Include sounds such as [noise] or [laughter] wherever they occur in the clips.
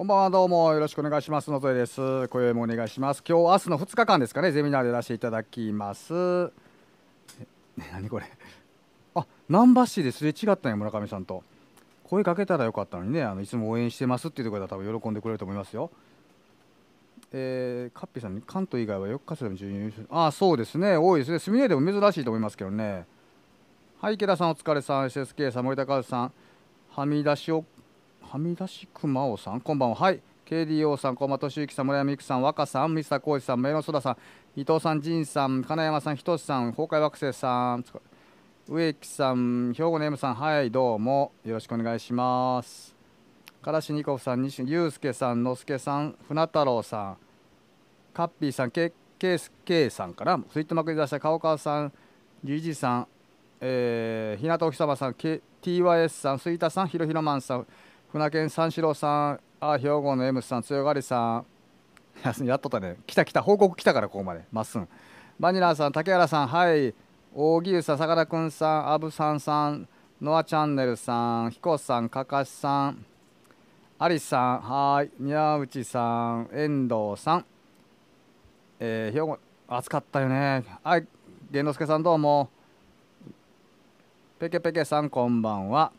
こんばんはどうもよろしくお願いします野添です今宵もお願いします今日明日の2日間ですかねゼミナーで出していただきますね何これあ難波市ですれ違ったね村上さんと声かけたらよかったのにねあのいつも応援してますっていうところでは多分喜んでくれると思いますよえー、カッピーさんに関東以外は4日でも準優勝ああそうですね多いですねスみレでも珍しいと思いますけどねはい池田さんお疲れさん SSK さん森高さんはみ出しをはみ出しくまおさんこんばんははい KDO さん、駒俊敏之さん、村山由紀さん、若さん、三田浩二さん、メのそダさん、伊藤さん、仁さん、金山さん、ひとしさん、崩壊惑星さん、植木さん、兵庫の M さん、はい、どうもよろしくお願いします。からしにこさん、西祐介さん、のすけさん、船太郎さん、カッピーさん、けけすけさんから、スイートマクリザシャ、顔川さん、じじさん、えー、日向おひさまさん、K、TYS さん、イタさん、ひろひろまんさん、船犬三四郎さんあ兵庫の M さん強がりさん [laughs] やっとったね来た来た報告来たからここまでまっすんバニラさん竹原さんはい大木さんさかなクンさん阿部さんさんノアチャンネルさん彦さんかかしさんありさんはい宮内さん遠藤さんえー、兵庫暑かったよねはい源之助さんどうもペケペケさんこんばんは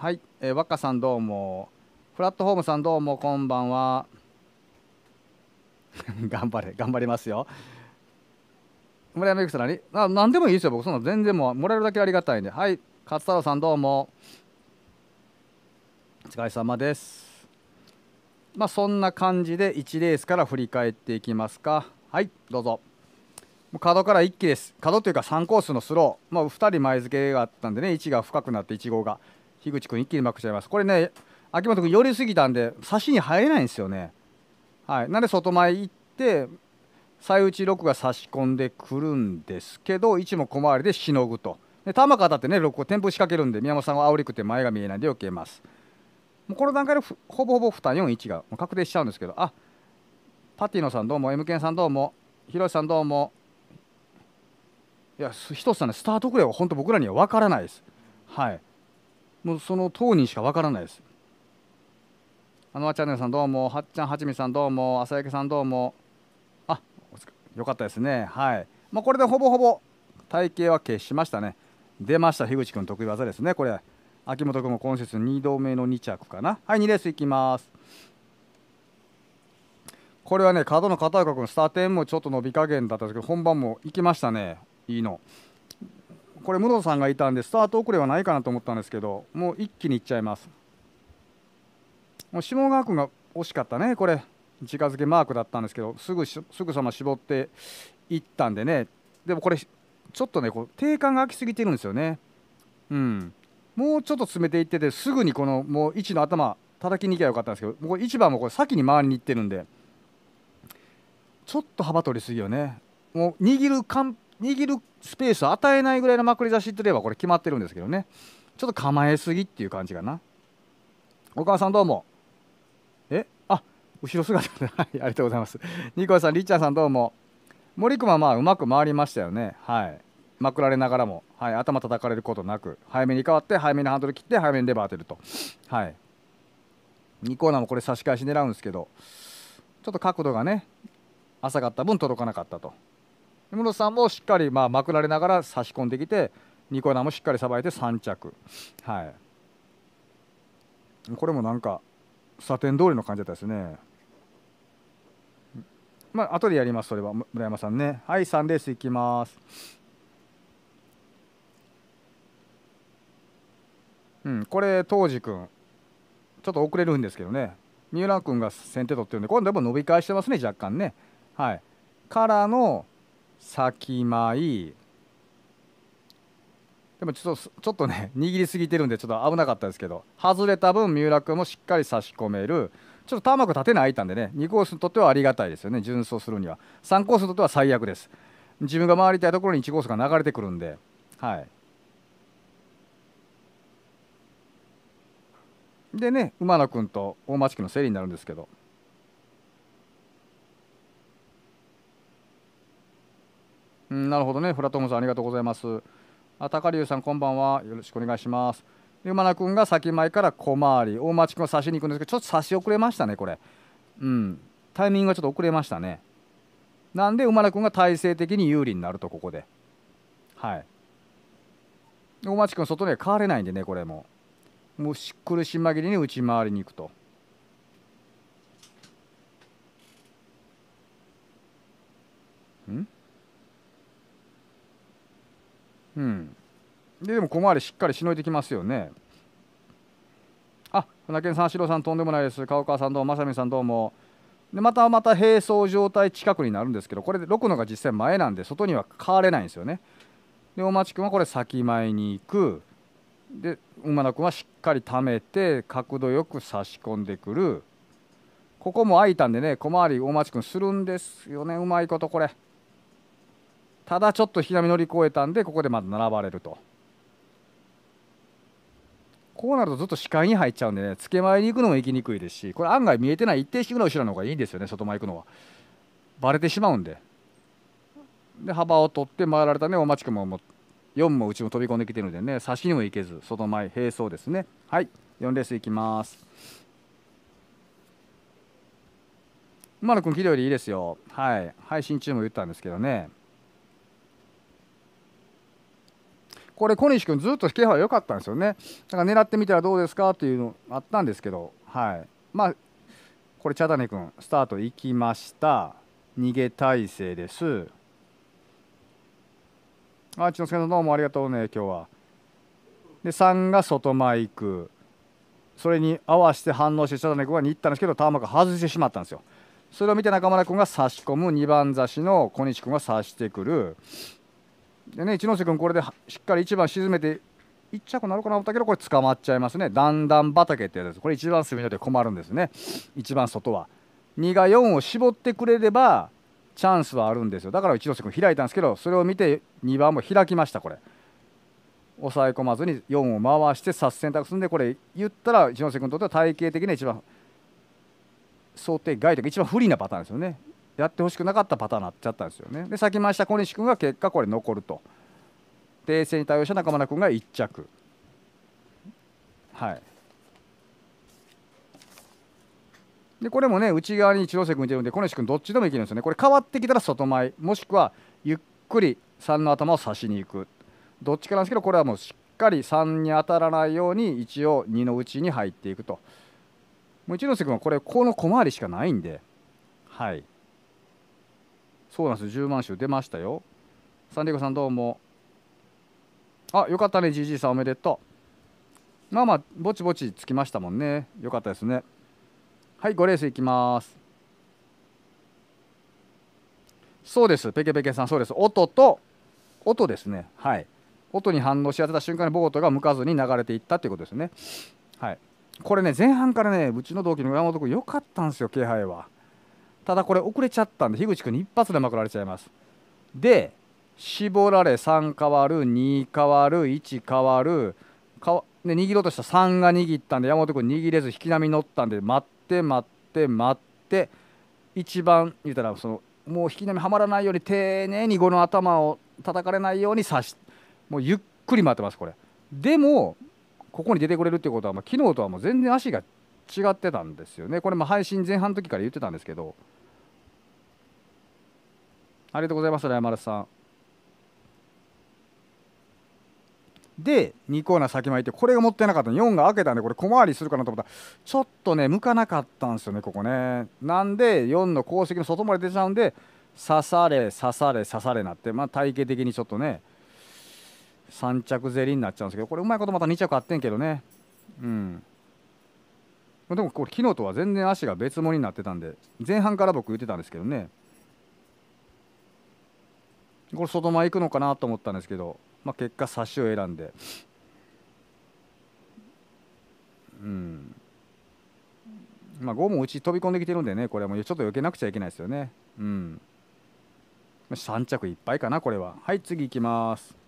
はい、えー、若さんどうもプラットフォームさんどうもこんばんは [laughs] 頑張れ頑張りますよ村山由紀さん何あ何でもいいですよ僕そんな全然もうもらえるだけありがたいんではい勝太郎さんどうもお疲れ様ですまあそんな感じで1レースから振り返っていきますかはいどうぞもう角から1機です角というか3コースのスロー、まあ、2人前付けがあったんでね1が深くなって1号が樋口君一気にまくちゃいますこれね秋元君寄りすぎたんで差しに入れないんですよねはいなんで外前行って最内6が差し込んでくるんですけど1も小回りでしのぐとで球が当たってね6を転覆仕掛けるんで宮本さんは煽りくて前が見えないんで避けますもうこの段階でほぼほぼ負担4 1が確定しちゃうんですけどあパティノさんどうも M ケンさんどうもヒロシさんどうもいや一つさんねスタートくらいは本当僕らには分からないですはいもうその当人しかわからないですあのあちゃんねさんどうもはっちゃんはちみさんどうも朝焼さんどうもあよかったですねはいまあ、これでほぼほぼ体型は消しましたね出ました樋口君得意技ですねこれ秋元君も今シーズン2度目の2着かなはい2レースいきますこれはね角の片岡君スターテンもちょっと伸び加減だったんですけど本番も行きましたねいいのこれ、室田さんがいたんで、スタート遅れはないかなと思ったんですけど、もう一気にいっちゃいます。もう下川君が惜しかったね、これ、近づけマークだったんですけど、すぐすぐさま絞っていったんでね、でもこれ、ちょっとね、こう定感が空きすぎてるんですよね。うん、もうちょっと詰めていってて、すぐにこのもう位置の頭、叩きに行けばよかったんですけど、これ1番もこれ先に回りに行ってるんで、ちょっと幅取りすぎよね。もう握る完握るスペースを与えないぐらいのまくり差しっていえばこれ決まってるんですけどねちょっと構えすぎっていう感じかなお母さんどうもえあ後ろ姿で [laughs] はいありがとうございますニコさんりっちゃんさんどうも森君はまあうまく回りましたよねはいまくられながらも、はい、頭叩かれることなく早めに変わって早めにハンドル切って早めにレバー当てるとはい2コーナーもこれ差し返し狙うんですけどちょっと角度がね浅かった分届かなかったと室さんもしっかりまあまくられながら差し込んできてニコラもしっかりさばいて3着はいこれもなんかサテン通りの感じだったですねまあ後でやりますそれは村山さんねはい3レースいきますうんこれ東司君ちょっと遅れるんですけどね三浦君が先手取ってるんで今度は伸び返してますね若干ねはいからのまいでもちょっとちょっとね [laughs] 握りすぎてるんでちょっと危なかったですけど外れた分三浦君もしっかり差し込めるちょっと玉子立てないたんでね2コースにとってはありがたいですよね順走するには3コースにとっては最悪です自分が回りたいところに1コースが流れてくるんではいでね馬野君と大町君の競りになるんですけどうん、なるほどね、フラトムさん、ありがとうございます。あ、高龍さん、こんばんは。よろしくお願いします。ゆまな君が先前から小回り、大町君を差しに行くんですけど、ちょっと差し遅れましたね、これ。うん、タイミングがちょっと遅れましたね。なんで、馬田君が体勢的に有利になると、ここで。はい。大町君、外には変われないんでね、これも。もうし苦し紛れに内回りに行くと。んうん、ででも小回りしっかりしのいできますよね。あ船券さん、四郎さん、とんでもないです。川川さん、どうも、まさみさん、どうも。でまたまた並走状態近くになるんですけどこれで6のが実際前なんで外には変われないんですよね。で大町君はこれ先前に行くで馬田君はしっかり溜めて角度よく差し込んでくるここも空いたんでね小回り大町君するんですよねうまいことこれ。ただちょっと引き波乗り越えたんでここでまだ並ばれるとこうなるとずっと視界に入っちゃうんでね付け前に行くのも行きにくいですしこれ案外見えてない一定式ぐらい後ろの方がいいんですよね外前行くのはバレてしまうんでで幅を取って回られたねお待ちくもも4もうちも飛び込んできてるんでね差しにも行けず外前並走ですねはい4レースいきます馬野君、器量よりいいですよ。はい。配信中も言ったんですけどね。これ、小西君、ずっと気配良かったんですよね。だから狙ってみたらどうですかっていうのあったんですけど、はい。まあ、これ、茶谷君、スタート行きました。逃げ体勢です。あ、千之のさん、どうもありがとうね、今日は。で、3が外前行く。それに合わせて反応して茶谷君が2。行ったんですけど、ターマが外してしまったんですよ。それを見て中村君が差し込む2番差しの小西君が差してくる。でね一ノ瀬君これでしっかり1番沈めて1着なるかなだけどこれ捕まっちゃいますねだんだん畑ってやつですこれ1番隅ので困るんですね1番外は2が4を絞ってくれればチャンスはあるんですよだから一ノ瀬君開いたんですけどそれを見て2番も開きましたこれ抑え込まずに4を回して殺選択するんでこれ言ったら一ノ瀬君にとっては体系的な一番想定外というか一番不利なパターンですよねやってほしくなかったパターンになっちゃったんですよね。で先回した小西君が結果これ残ると。訂正に対応した中村君が1着。はいでこれもね内側に一ノ瀬君いてるんで小西君どっちでもいけるんですよね。これ変わってきたら外前もしくはゆっくり3の頭を差しに行くどっちかなんですけどこれはもうしっかり3に当たらないように一応2のうちに入っていくと。もう一ノ瀬君はこれこの小回りしかないんではい。そうなんです10万種出ましたよサンディエゴさんどうもあよかったねじじいさんおめでとうまあまあぼちぼちつきましたもんねよかったですねはい5レースいきますそうですペケペケさんそうです音と音ですねはい音に反応し当てた瞬間にボートが向かずに流れていったということですねはいこれね前半からねうちの同期の山本君良かったんですよ気配はただこれ遅れちゃったんで樋口君に一発でまくられちゃいますで絞られ3変わる2変わる1変わるかわで握ろうとした3が握ったんで山本君握れず引き波乗ったんで待って待って待って一番言うたらそのもう引き波はまらないように丁寧に5の頭を叩かれないように刺しもうゆっくり待ってますこれでもここに出てくれるってことは、まあ、昨日とはもう全然足が違ってたんですよねこれも配信前半の時から言ってたんですけどありがとうございます山ルさんで2コーナー先巻いてこれが持ってなかった4が開けたんでこれ小回りするかなと思ったらちょっとね向かなかったんですよねここねなんで4の鉱石の外まで出ちゃうんで刺され刺され刺されなってまあ体型的にちょっとね3着競りになっちゃうんですけどこれうまいことまた2着あってんけどねうんでもこれ昨日とは全然足が別物になってたんで前半から僕言ってたんですけどねこれ外前行くのかなと思ったんですけど、まあ、結果差しを選んでうんまあ5も打ち飛び込んできてるんでねこれはもうちょっと避けなくちゃいけないですよねうん3着いっぱいかなこれははい次いきます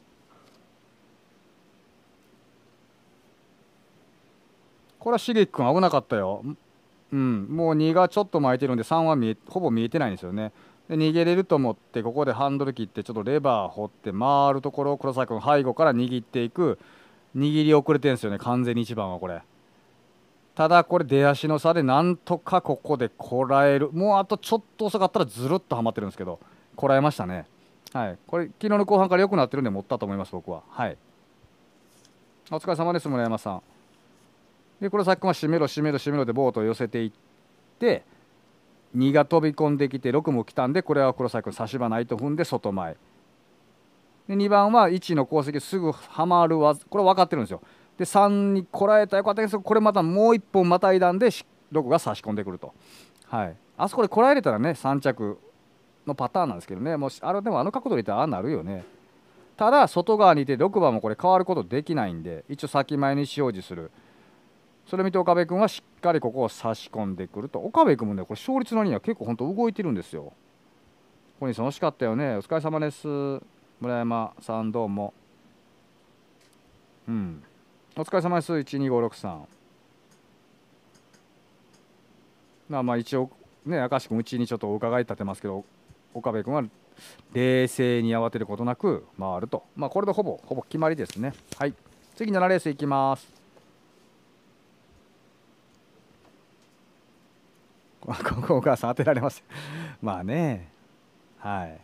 これは茂樹君危なかったよ。うん、もう2がちょっと巻いてるんで3は見ほぼ見えてないんですよね。で逃げれると思ってここでハンドル切ってちょっとレバー掘って回るところを黒沢君背後から握っていく握り遅れてるんですよね完全に1番はこれ。ただこれ出足の差でなんとかここでこらえるもうあとちょっと遅かったらずるっとはまってるんですけどこらえましたねはいこれ昨日の後半から良くなってるんで持ったと思います僕ははいお疲れ様です村山さんでこれさっきも「閉めろ閉めろ閉めろ」でボートを寄せていって2が飛び込んできて6も来たんでこれは黒ク君差し場ないと踏んで外前で2番は1の功績すぐはまる技これ分かってるんですよで3にこらえたよかったですこれまたもう一本またいだんで6が差し込んでくると、はい、あそこでこらえれたらね3着のパターンなんですけどねもしあれでもあの角度でいったらああなるよねただ外側にいて6番もこれ変わることできないんで一応先前に表示するそれを見て岡部君はしっかりここを差し込んでくると岡部君もねこれ勝率のには結構本当動いてるんですよ小西さん惜しかったよねお疲れ様です村山さんどうもうんお疲れ様です12563まあまあ一応ね明石君うちにちょっとお伺い立てますけど岡部君は冷静に慌てることなく回るとまあこれでほぼほぼ決まりですねはい次7レースいきますここお母さん当てられます [laughs] まあねはい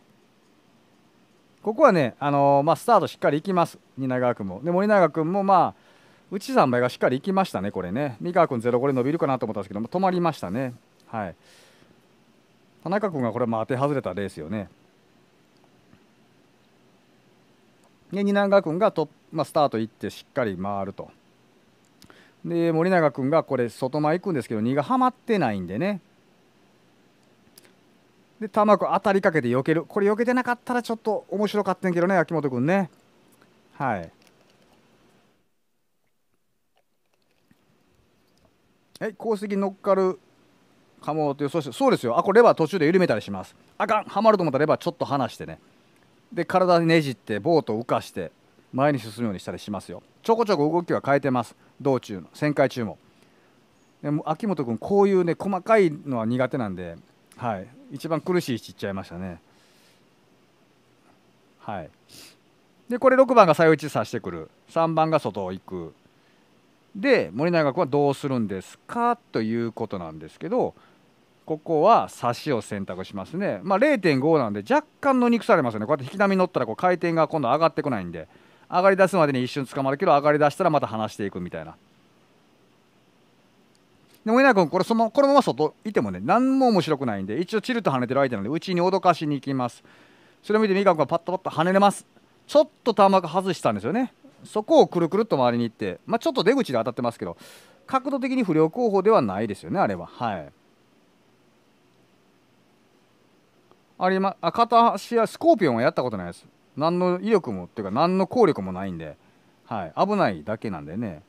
ここはね、あのー、まあ、スタートしっかりいきます蜷川君もで森永君もまあ内三倍がしっかりいきましたねこれね三河君0これ伸びるかなと思ったんですけども止まりましたねはい田中君がこれまあ当て外れたレースよねで蜷川君がトまあ、スタート行ってしっかり回るとで森永君がこれ外前行くんですけど2がはまってないんでねで玉子当たりかけて避けるこれ避けてなかったらちょっと面白かったんけどね秋元君ねはいはい鉱石乗っかるかもというそしてそうですよあこれレバー途中で緩めたりしますあかんはまると思ったらレバーちょっと離してねで体ねじってボートを浮かして前に進むようにしたりしますよちょこちょこ動きは変えてます道中の旋回中もでも秋元君こういうね細かいのは苦手なんではい、一番苦しい位置いっちゃいましたね。はい、でこれ6番が最打ちさしてくる3番が外を行くで森永君はどうするんですかということなんですけどここは差しを選択しますね、まあ、0.5なんで若干の肉されますよねこうやって引き波乗ったらこう回転が今度上がってこないんで上がりだすまでに一瞬捕まるけど上がりだしたらまた離していくみたいな。でも稲君これそのこのまま外いてもね何も面白くないんで一応チルと跳ねてる相手なのでちに脅かしに行きますそれを見て美香君がパッとパッと跳ねれますちょっと球が外したんですよねそこをくるくるっと回りに行って、まあ、ちょっと出口で当たってますけど角度的に不良候補ではないですよねあれははいありまあ片足やスコーピオンはやったことないです何の威力もっていうか何の効力もないんで、はい、危ないだけなんでね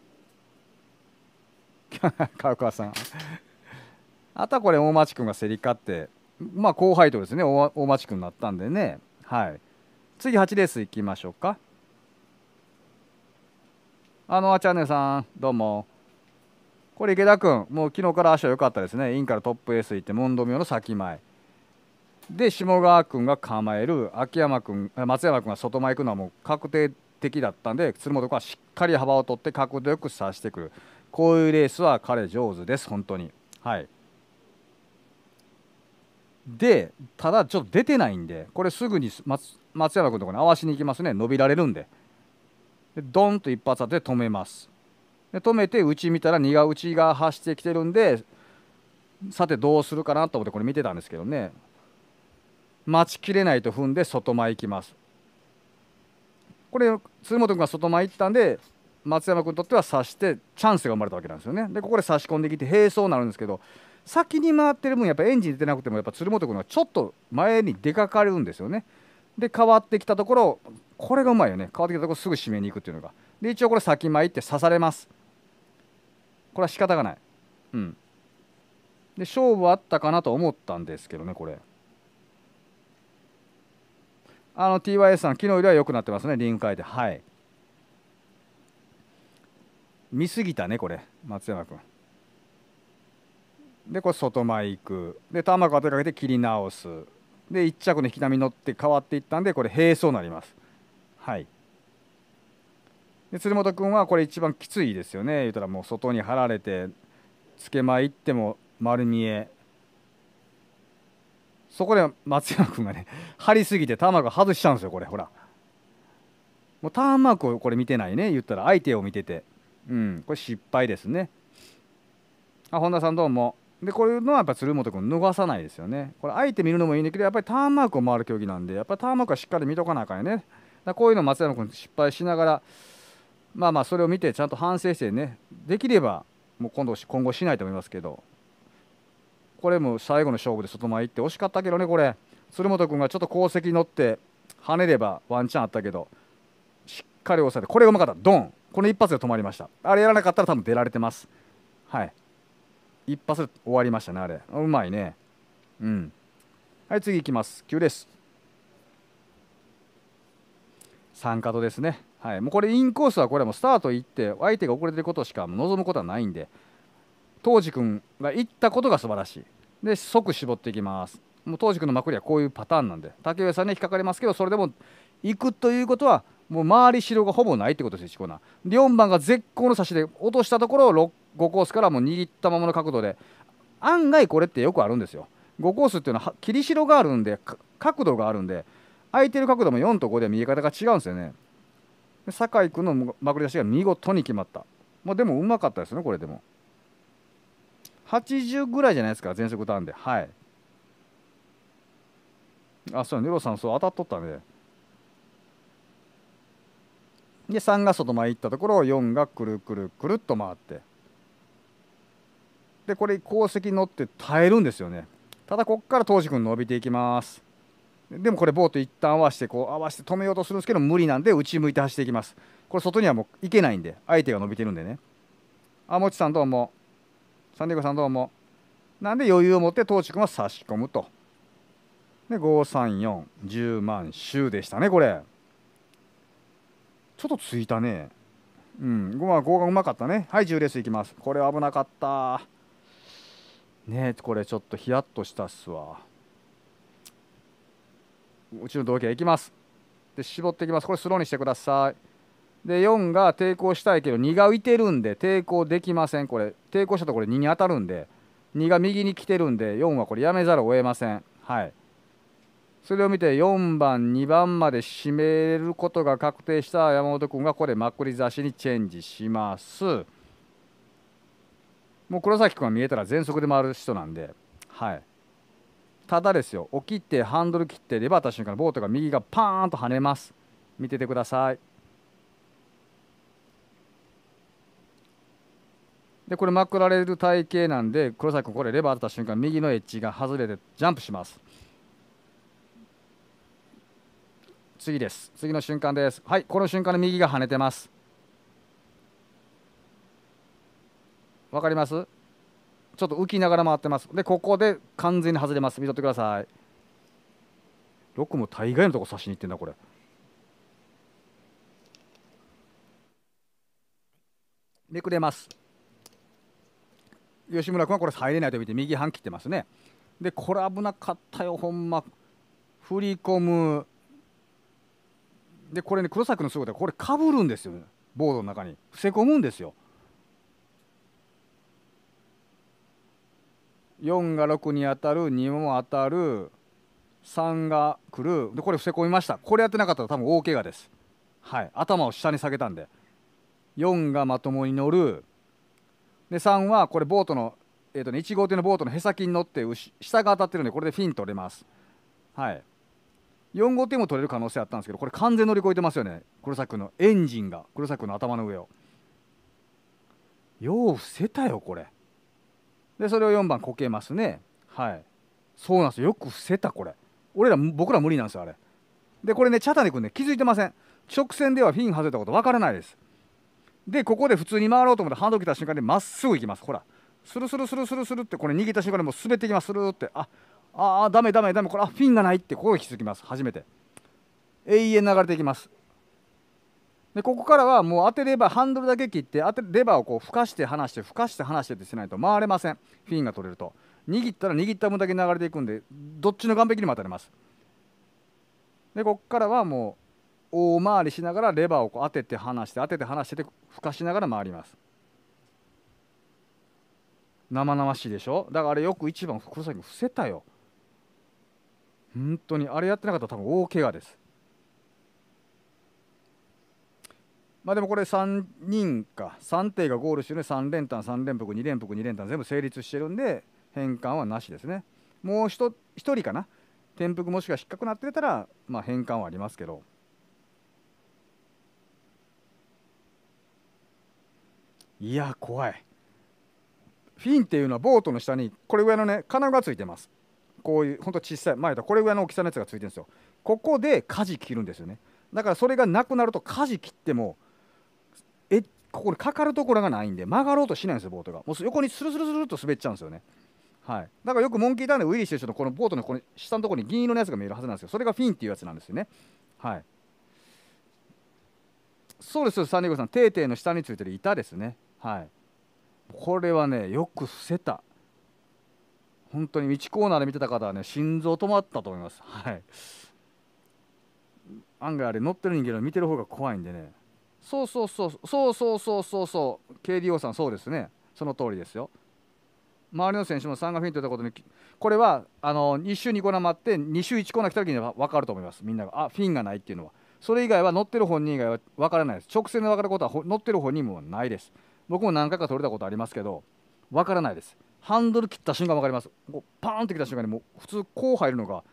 [laughs] 川川さんあとはこれ大町君が競り勝ってまあ後輩とですね大町君になったんでねはい次8レースいきましょうかあのあチャンネルさんどうもこれ池田君もう昨日から足は良かったですねインからトップエース行って門戸明の先前で下川君が構える秋山君松山君が外前行くのはもう確定的だったんで鶴本君はしっかり幅を取って角度よく刺してくるこういうレースは彼上手です本当にはいでただちょっと出てないんでこれすぐに松松山君のところに合わしに行きますね伸びられるんででドンと一発当て止めますで止めて内見たら荷が内が走ってきてるんでさてどうするかなと思ってこれ見てたんですけどね待ちきれないと踏んで外前行きますこれ鶴本君が外前行ったんで松山君にとっては差してチャンスが生まれたわけなんですよね。でここで差し込んできて並走になるんですけど先に回ってる分やっぱエンジン出てなくてもやっぱ鶴本君がちょっと前に出かかるんですよね。で変わってきたところこれがうまいよね変わってきたところすぐ締めに行くっていうのが。で一応これ先前行って刺されます。これは仕方がない。うん。で勝負あったかなと思ったんですけどねこれ。あの TYS さん、昨日よりは良くなってますね、臨界で。はい。見すぎたねこれ松山君でこれ外前行くで球当てかけて切り直すで1着の引き波に乗って変わっていったんでこれ並走になりますはいで鶴本君はこれ一番きついですよね言うたらもう外に張られてつけまいっても丸見えそこで松山君がね [laughs] 張りすぎて玉ー外しちゃうんですよこれほらもうターンマークをこれ見てないね言ったら相手を見ててうん、これ失敗ですねあ本田さんどうもでこういうのはやっぱ鶴本君逃さないですよねこれ相手見るのもいいんだけどやっぱりターンマークを回る競技なんでやっぱりターンマークはしっかり見とかなあかんよねだこういうの松山君失敗しながらまあまあそれを見てちゃんと反省してねできればもう今度今後しないと思いますけどこれも最後の勝負で外前行って惜しかったけどねこれ鶴本君がちょっと功績に乗って跳ねればワンチャンあったけどしっかり押さえてこれがうまかったドンこの一発で止まりましたあれやらなかったら多分出られてますはい一発で終わりましたねあれうまいねうんはい次いきます9です3角ですねはいもうこれインコースはこれもスタート行って相手が遅れてることしか望むことはないんで東司君が行ったことが素晴らしいで即絞っていきますもう東司君のまくりはこういうパターンなんで竹上さんに引っかかりますけどそれでも行くということはもう周り白がほぼないってことですよ、こな。で、4番が絶好の差しで落としたところを5コースからも握ったままの角度で、案外これってよくあるんですよ。5コースっていうのは、切り白があるんで、角度があるんで、空いてる角度も4と5で見え方が違うんですよね。酒井君のまくり出しが見事に決まった。まあ、でもうまかったですね、これでも。80ぐらいじゃないですか、全速ターンで。はい。あ、そうね、ネロさん、そう、当たっとったね。で3が外前行ったところを4がくるくるくるっと回ってでこれ鉱石乗って耐えるんですよねただこっから当時君伸びていきますでもこれボート一旦合わせてこう合わせて止めようとするんですけど無理なんで内向いて走っていきますこれ外にはもう行けないんで相手が伸びてるんでねあもちさんどうもサンディゴさんどうもなんで余裕を持って当地君は差し込むとで53410万周でしたねこれ。ちょっとついたねうん5まあ5がうまかったねはい10レースいきますこれ危なかったねこれちょっとヒヤッとしたっすわうちの同期はいきますで絞っていきますこれスローにしてくださいで4が抵抗したいけど2が浮いてるんで抵抗できませんこれ抵抗したところ2に当たるんで2が右に来てるんで4はこれやめざるを得ませんはいそれを見て4番、2番まで締めることが確定した山本君がこれまくり差しにチェンジします。もう黒崎君が見えたら全速で回る人なんで、はい、ただですよ、起きてハンドル切ってレバーた瞬間、ボートが右がパーンと跳ねます。見ててください。でこれまくられる体型なんで黒崎君これレバーった瞬間右のエッジが外れてジャンプします次です。次の瞬間です。はい、この瞬間の右が跳ねてます。わかりますちょっと浮きながら回ってます。で、ここで完全に外れます。見とってください。6も大概のとこ差しにいってんだ、これ。めくれます。吉村君はこれ入れないと見て右半切ってますね。でこれ危なかったよほんま振り込むでこれね黒崎のすごいとこれかぶるんですよ、ね、ボードの中に伏せ込むんですよ4が6に当たる2も当たる3が来るでこれ伏せ込みましたこれやってなかったら多分大怪我ですはい頭を下に下げたんで4がまともに乗るで3はこれボートの、えーとね、1号艇のボートのへさきに乗って下が当たってるんでこれでフィン取れますはい4号艇も取れる可能性あったんですけどこれ完全乗り越えてますよね黒崎君のエンジンが黒崎君の頭の上をよう伏せたよこれでそれを4番こけますねはいそうなんですよよく伏せたこれ俺ら僕ら無理なんですよあれでこれね茶谷君ね気づいてません直線ではフィン外れたこと分からないですでここで普通に回ろうと思ってハンド切った瞬間にまっすぐ行きますほらスルスルスルスルスルってこれ逃げた瞬間にもう滑っていきますスルってあああダメダメダメこれフィンがないってここがきづきます初めて永遠流れていきますでここからはもう当てればハンドルだけ切って当てレバーをこうふかして離してふかして離してってしないと回れませんフィンが取れると握ったら握った分だけ流れていくんでどっちの岸壁にも当たりますでここからはもう大回りしながらレバーをこう当てて離して当てて離しててふかしながら回ります生々しいでしょだからあれよく1番黒崎伏せたよ本当にあれやってなかったら多分大怪我ですまあでもこれ3人か3艇がゴールしてね3連単3連複2連複2連単全部成立してるんで変換はなしですねもう 1, 1人かな転覆もしくは引っかくなってたら、まあ、変換はありますけどいや怖いフィンっていうのはボートの下にこれ上のね金具がついてますこういうほんと小さい前だこれぐらいの大きさのやつがついてるんですよここで舵切るんですよねだからそれがなくなると舵切ってもえここにかかるところがないんで曲がろうとしないんですよボートがもう横にスルスルスルっと滑っちゃうんですよねはい、だからよくモンキーターンでウィリーしてる人のこのボートのこの下のところに銀色のやつが見えるはずなんですけどそれがフィンっていうやつなんですよね。はい、そうですよ、サンディゴさん、テーテーの下についてる板ですね。はい、これはね、よく伏せた。本当に1コーナーで見てた方はね心臓止まったと思いますはい案外あれ乗ってる人間は見てる方が怖いんでねそうそうそうそうそうそうそうそう KDO さんそうですねその通りですよ周りの選手も3がフィンと打ったことにこれはあの1周2コーナー待って2周1コーナー来た時には分かると思いますみんながあフィンがないっていうのはそれ以外は乗ってる本人以外は分からないです直線で分かることは乗ってる本人もないです僕も何回か取れたことありますけど分からないですハンドル切った瞬間分かりますこうパーンってきた瞬間にもう普通こう入るのが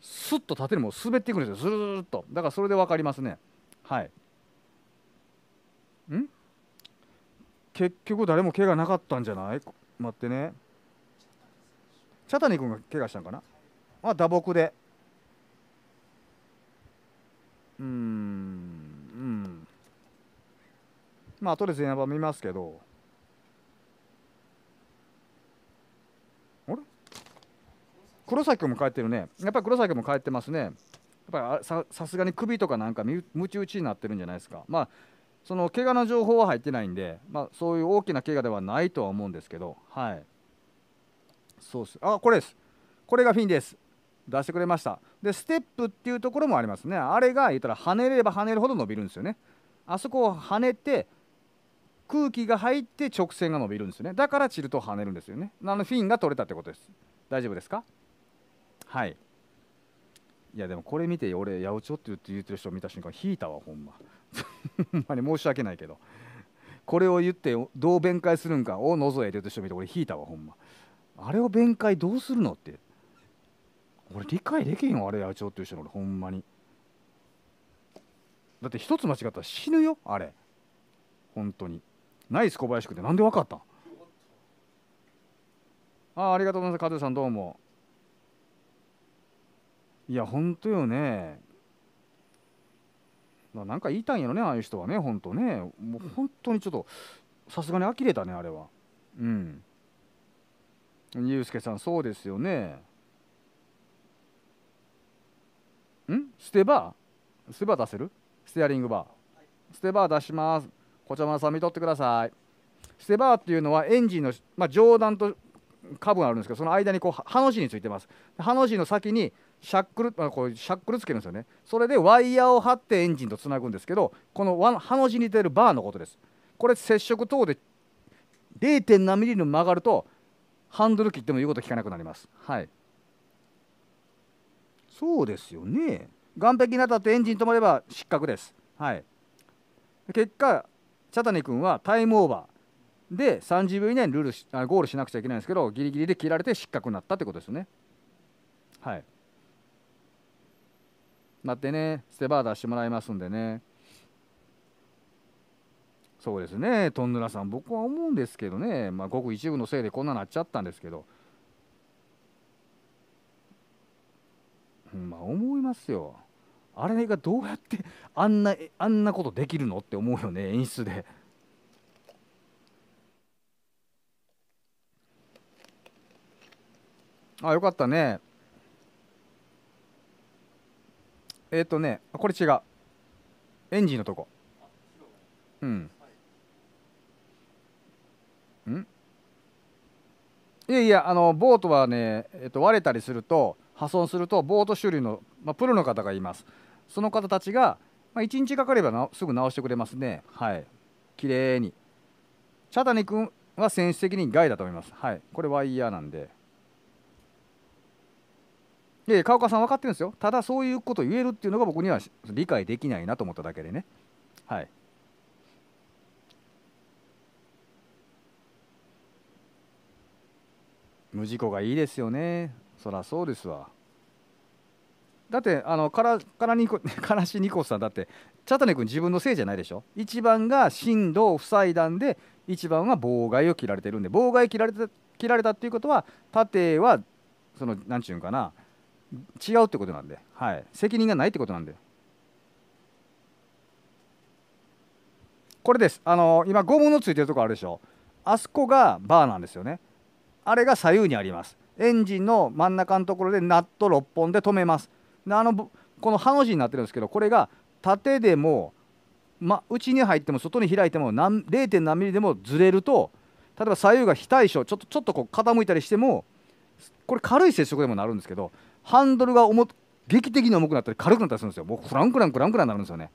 スッと縦にもう滑っていくんですよずーっとだからそれで分かりますねはいん結局誰も怪我なかったんじゃない待ってね茶谷君が怪我したんかなまあ打撲でうんうんまあ後で全場見ますけど黒崎君も帰ってるねやっぱり黒崎も帰ってますねやっぱりさすがに首とかなんかむち打ちになってるんじゃないですかまあその怪我の情報は入ってないんで、まあ、そういう大きな怪我ではないとは思うんですけどはいそうっすあこれですこれがフィンです出してくれましたでステップっていうところもありますねあれが言ったら跳ねれば跳ねるほど伸びるんですよねあそこを跳ねて空気が入って直線が伸びるんですよねだからチルト跳ねるんですよねあのフィンが取れたってことです大丈夫ですかはいいやでもこれ見て俺八百長って言ってる人見た瞬間引いたわほんまほんまに申し訳ないけどこれを言ってどう弁解するんかをのぞえって言ってる人見て俺引いたわほんまあれを弁解どうするのって俺理解できへんわあれ八百長っていう人の俺ほんまにだって一つ間違ったら死ぬよあれ本当にナイス小林君ってなんで分かったあありがとうございます加藤さんどうもいや、本当よね。なんか言いたいんやろね、ああいう人はね、本当ね。もう本当にちょっと、さすがに呆れたね、あれは。うん。ゆうすけさん、そうですよね。んステバーステバー出せるステアリングバー。ステバー出します。こちらまさん見とってください。ステバーっていうのはエンジンの、まあ、上段と下部があるんですけど、その間にこう、ハの字についてます。ハの字の先にシャックルあこうシャックルつけるんですよねそれでワイヤーを張ってエンジンとつなぐんですけどこのハの字に出るバーのことですこれ接触等で 0. 何ミリの曲がるとハンドル切っても言うこと聞かなくなりますはいそうですよね岸壁に当たってエンジン止まれば失格ですはい結果茶谷君はタイムオーバーで30秒以内にルールあゴールしなくちゃいけないんですけどギリギリで切られて失格になったってことですよねはいなってねステバー出してもらいますんでねそうですねトンヌラさん僕は思うんですけどねまあごく一部のせいでこんななっちゃったんですけどまあ思いますよあれがどうやってあんなあんなことできるのって思うよね演出で。あよかったねえっ、ー、とねこれ違うエンジンのとこうんんいやいやあのボートはね、えっと割れたりすると破損するとボート種類の、まあ、プロの方がいますその方たちが、まあ、1日かかればなすぐ直してくれますねはい綺麗に茶谷君は選手的に害だと思いますはいこれワイヤーなんでで川岡さん分かってるんですよただそういうことを言えるっていうのが僕には理解できないなと思っただけでねはい無事故がいいですよねそりゃそうですわだってあのからからにこ [laughs] からしにこさんだって茶ャ君自分のせいじゃないでしょ一番が震度を塞いだんで一番は妨害を切られてるんで妨害切られた切られたっていうことは縦はその何ちゅうんかな違うってことなんで、はい、責任がないってことなんで。これです。あの今ゴムのついてるとこあるでしょ。あそこがバーなんですよね。あれが左右にあります。エンジンの真ん中のところでナット6本で止めます。あのこのハの字になってるんですけどこれが縦でもま内に入っても外に開いても何 0. 何ミリでもずれると例えば左右が非対称ちょっとちょっとこう傾いたりしてもこれ軽い接触でもなるんですけどハンドルが重劇的に重くなったり軽くなったりするんですよもうフランクランクランクランになるんですよね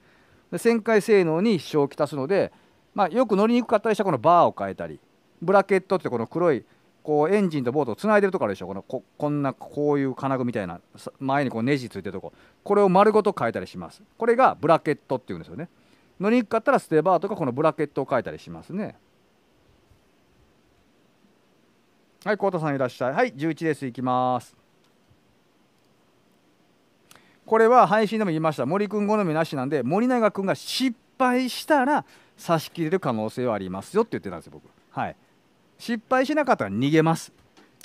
で旋回性能に支障をきたすので、まあ、よく乗りにくかったりしたこのバーを変えたりブラケットってこの黒いこうエンジンとボートをつないでるとこあるでしょこのここんなこういう金具みたいな前にこうネジついてるとここれを丸ごと変えたりしますこれがブラケットっていうんですよね乗りにくかったらステバーとかこのブラケットを変えたりしますねはい、コータさんいらっしゃい。はい、11レースいきます。これは配信でも言いました森君好みなしなんで森永君が失敗したら差し切れる可能性はありますよって言ってたんですよ僕はい失敗しなかったら逃げます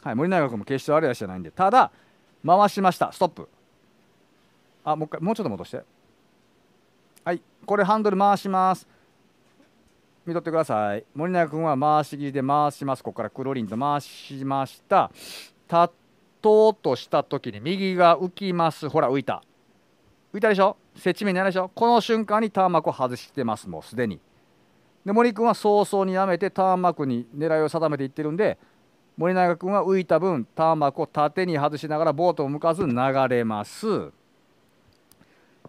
はい森永君も決して悪いやつじゃないんでただ回しましたストップあもう一回もうちょっと戻してはいこれハンドル回します見とってください森永君は回し切りで回しますここからクロリンと回しました立とうとした時に右が浮きますほら浮いた浮いたでしょ接地面にないでしょこの瞬間にターンマークを外してますもうすでにで森君は早々にやめてターンマークに狙いを定めていってるんで森永君は浮いた分ターンマークを縦に外しながらボートを向かず流れます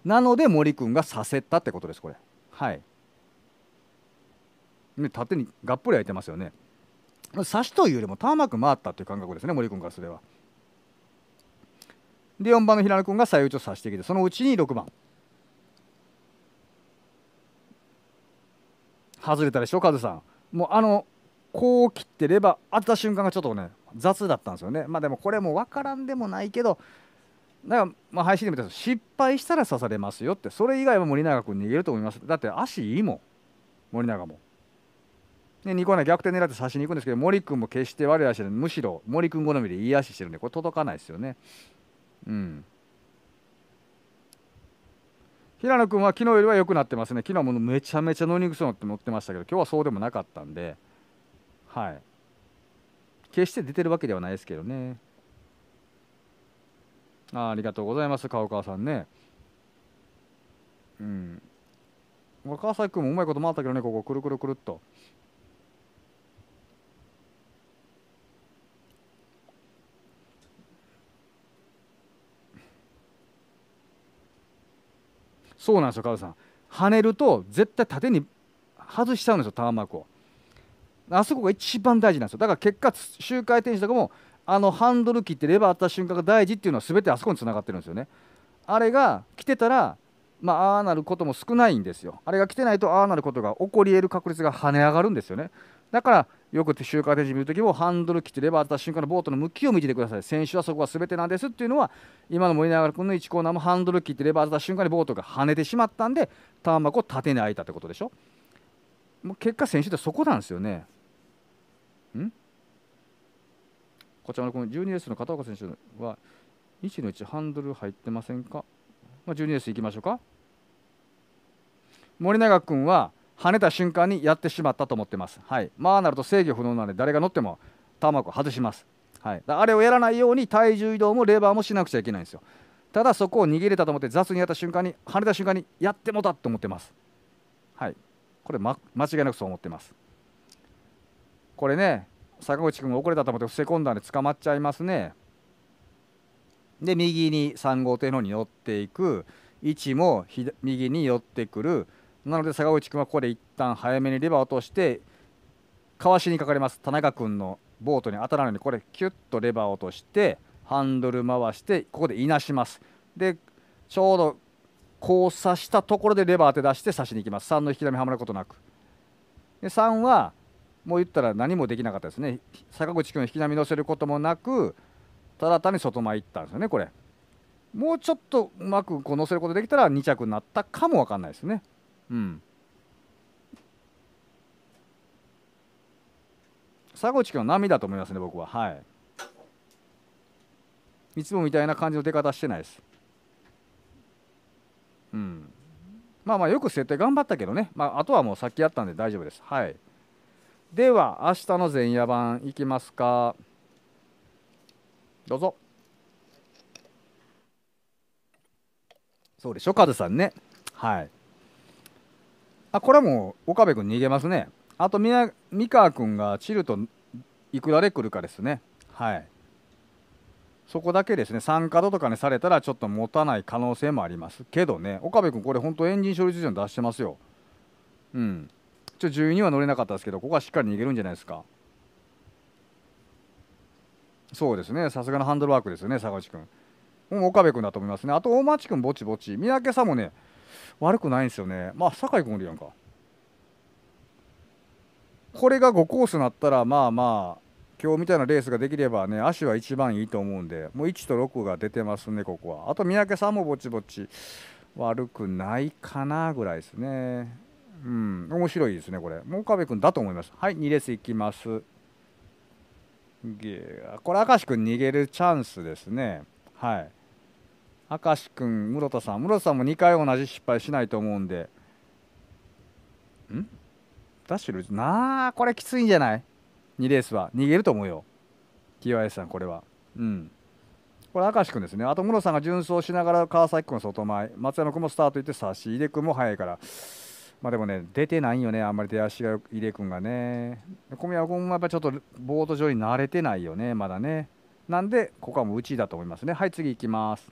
なので森君がさせたってことですこれはい縦にがっぷり開いてますよね刺しというよりもターンマーク回ったという感覚ですね森君からすれば。で4番の平野君が最優長さしてきてそのうちに6番外れたでしょカズさんもうあのこう切ってレバー当てた瞬間がちょっとね雑だったんですよねまあでもこれも分からんでもないけどだからまあ配信で見たら失敗したら刺されますよってそれ以外は森永君逃げると思いますだって足いいもん森永も。で2個ね逆転狙って刺しに行くんですけど森君も決して悪い足でむしろ森君好みでいい足してるんでこれ届かないですよね。うん平野君は昨日よりは良くなってますね昨日もめちゃめちゃノーニングスノーって乗ってましたけど今日はそうでもなかったんではい決して出てるわけではないですけどねあありがとうございます川川さんねうん川崎君もうまいこと回ったけどねここくるくるくるっとそうなんですよカズさん跳ねると絶対縦に外しちゃうんですよターンマークをあそこが一番大事なんですよだから結果周回転手とかもあのハンドル切ってレバーあった瞬間が大事っていうのは全てあそこにつながってるんですよねあれが来てたらまああなることも少ないんですよあれが来てないとああなることが起こり得る確率が跳ね上がるんですよねだからよく周回停止見るときもハンドル切ってレバー当たった瞬間のボートの向きを見ててください。選手はそこが全てなんですっていうのは今の森永君の1コーナーもハンドル切ってレバー当たった瞬間にボートが跳ねてしまったんでターンクを縦に開いたってことでしょ。もう結果選手ってそこなんですよね。んこちらのこの 12S の片岡選手は1の1ハンドル入ってませんか、まあ、12S いきましょうか。森永君は跳ねた瞬間にやってしまったと思ってます。はい、まあなると制御不能なので誰が乗ってもタマークを外します。はい、あれをやらないように体重移動もレバーもしなくちゃいけないんですよ。ただそこを逃げれたと思って雑にやった瞬間に跳ねた瞬間にやってもたと思ってます。はい、これ、ま、間違いなくそう思ってます。これね、坂口君が遅れたと思って伏せ込んだんで捕まっちゃいますね。で、右に3号艇の方に寄っていく位置も右に寄ってくる。なので坂口君はここで一旦早めにレバーを落としてかわしにかかります田中君のボートに当たらないうにこれキュッとレバーを落としてハンドル回してここでいなしますでちょうど交差したところでレバー当て出して差しに行きます3の引き止めはまることなくで3はもう言ったら何もできなかったですね坂口君引き波乗せることもなくただ単に外前行ったんですよねこれもうちょっとうまくこう乗せることできたら2着になったかも分かんないですねうん佐口君は涙と思いますね僕ははいいつもみたいな感じの出方してないですうんまあまあよく設定頑張ったけどね、まあ、あとはもうさっきやったんで大丈夫ですはいでは明日の前夜版いきますかどうぞそうでしょカズさんねはいあこれはもう岡部君逃げますねあと三河君がチルといくらで来るかですねはいそこだけですね3角とかにされたらちょっと持たない可能性もありますけどね岡部君これ本当エンジン処理水準出してますようんちょ12は乗れなかったですけどここはしっかり逃げるんじゃないですかそうですねさすがのハンドルワークですよね坂内君もう岡部君だと思いますねあと大町君ぼちぼち三宅さんもね悪くないんですよねまあ酒井君おるやんかこれが5コースなったらまあまあ今日みたいなレースができればね足は一番いいと思うんでもう1と6が出てますねここはあと三宅さんもぼちぼち悪くないかなぐらいですねうん面白いですねこれもう岡部君だと思いますはい2レースいきますこれ明石君逃げるチャンスですねはい明石君室田さん室田さんも2回同じ失敗しないと思うんでんダッシュルなあこれきついんじゃない ?2 レースは逃げると思うよ t y さんこれはうんこれ明石君ですねあと室さんが順走しながら川崎君外前松山君もスタートいって差し入れ君も速いからまあでもね出てないよねあんまり出足が入れ君がね小宮君もやっぱちょっとボート上に慣れてないよねまだねなんでここはもうちだと思いますねはい次いきます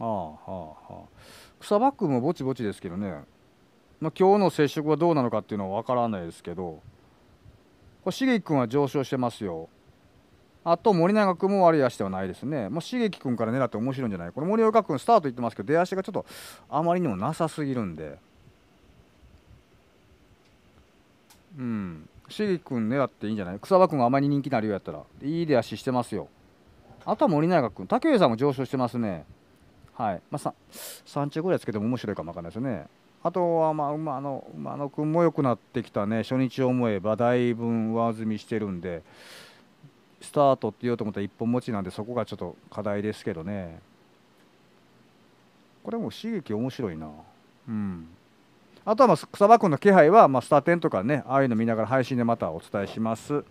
ああはあはあ草バッもぼちぼちですけどね、まあ、今日の接触はどうなのかっていうのは分からないですけどこれ茂木君は上昇してますよあと森永君も悪い足ではないですね。茂木君から狙って面白いんじゃないこれ森岡君スタートいってますけど出足がちょっとあまりにもなさすぎるんで。うん。茂木君狙っていいんじゃない草場君があまり人気のあるようやったら。いい出足してますよ。あとは森永君。竹上さんも上昇してますね。はいまあ、3中ぐらいつけても面白いかもわからないですね。あとは、まあ、馬の馬野君も良くなってきたね、初日思えばだいぶ上積みしてるんで、スタートって言おうと思ったら一本持ちなんで、そこがちょっと課題ですけどね、これも刺激面白いな、うん、あとはまあ草場君の気配は、まあ、スターテンとかね、ああいうの見ながら配信でまたお伝えします。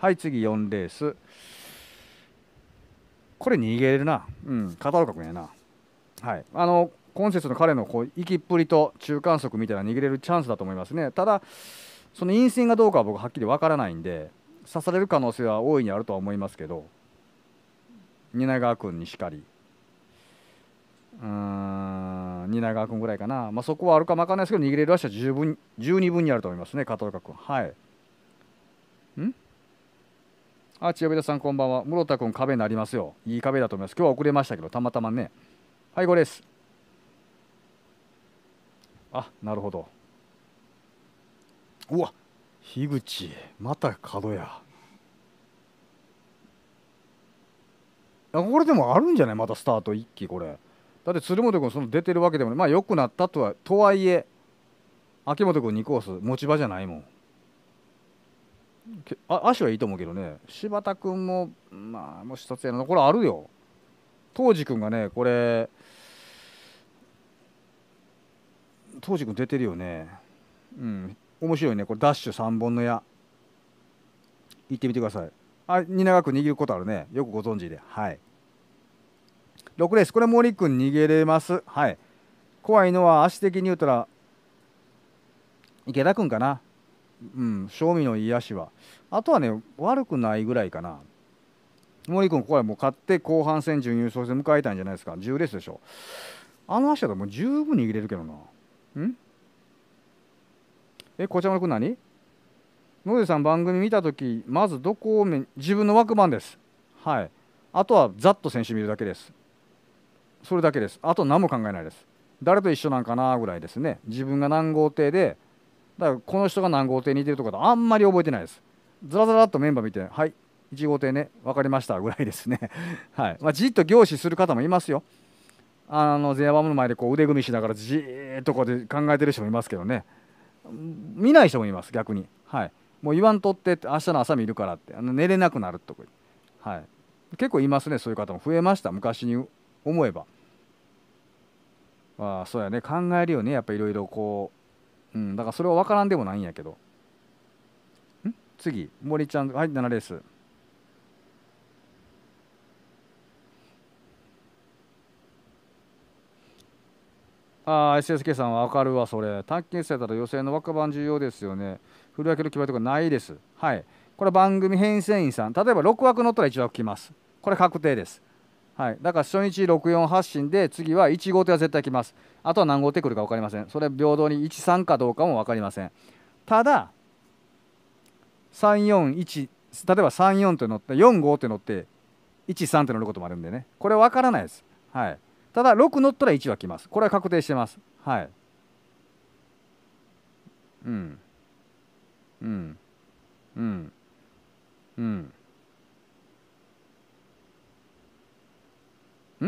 はい、次4レース。これ逃げれるな。うん、片岡君やな。はい、あの今節の彼のこう行きっぷりと中間速みたいな逃げれるチャンスだと思いますね。ただその陰線がどうかは僕はっきりわからないんで刺される可能性は大いにあるとは思いますけど蜷川君にしかりうん蜷川君ぐらいかな、まあ、そこはあるかもわからないですけど逃げれる足は十分十二分にあると思いますね片岡君はいんあ千代田さんこんばんは室田君壁になりますよいい壁だと思います今日は遅れましたけどたまたまねはいこれですあなるほどうわ樋口また角やあこれでもあるんじゃないまたスタート1気、これだって鶴本君その出てるわけでもないまあ良くなったとはとはいえ秋元君2コース持ち場じゃないもんあ足はいいと思うけどね柴田君もまあもし一つやなこれあるよ東時君がねこれ当時君出てるよねうん面白いねこれダッシュ3本の矢行ってみてくださいあに長く握ることあるねよくご存知ではい6レースこれ森君逃げれますはい怖いのは足的に言うたら池田君かなうん正味のいい足はあとはね悪くないぐらいかな森君ここはもう勝って後半戦準優勝戦迎えたんじゃないですか10レースでしょあの足だともう十分逃げれるけどなんえ、こちらのく何野出さん番組見た時まずどこを自分の枠番です。はい。あとはざっと選手見るだけです。それだけです。あと何も考えないです。誰と一緒なんかなぐらいですね。自分が何号艇で、だからこの人が何号艇にいてるとかあんまり覚えてないです。ずらずらっとメンバー見て、はい、1号艇ね、分かりましたぐらいですね。[laughs] はい。まあ、じっと凝視する方もいますよ。あの前アバムの前でこう腕組みしながらじーっとこうで考えてる人もいますけどね見ない人もいます逆に、はい、もう言わんとって明日の朝見るからってあの寝れなくなるとか、はい、結構いますねそういう方も増えました昔に思えばあそうやね考えるよねやっぱいろいろこう、うん、だからそれは分からんでもないんやけどん次森ちゃんはい7レースあ SSK さんは分かるわそれ短期決済だと予選の若番重要ですよね振り分ける決まりとかないですはいこれ番組編成員さん例えば6枠乗ったら1枠来ますこれ確定ですはい、だから初日64発進で次は1号艇は絶対来ますあとは何号艇来るか分かりませんそれ平等に13かどうかも分かりませんただ341例えば34って乗って4号って乗って13って乗ることもあるんでねこれ分からないですはいただ6乗ったら1は来ますこれは確定してますはいうんうんうんうん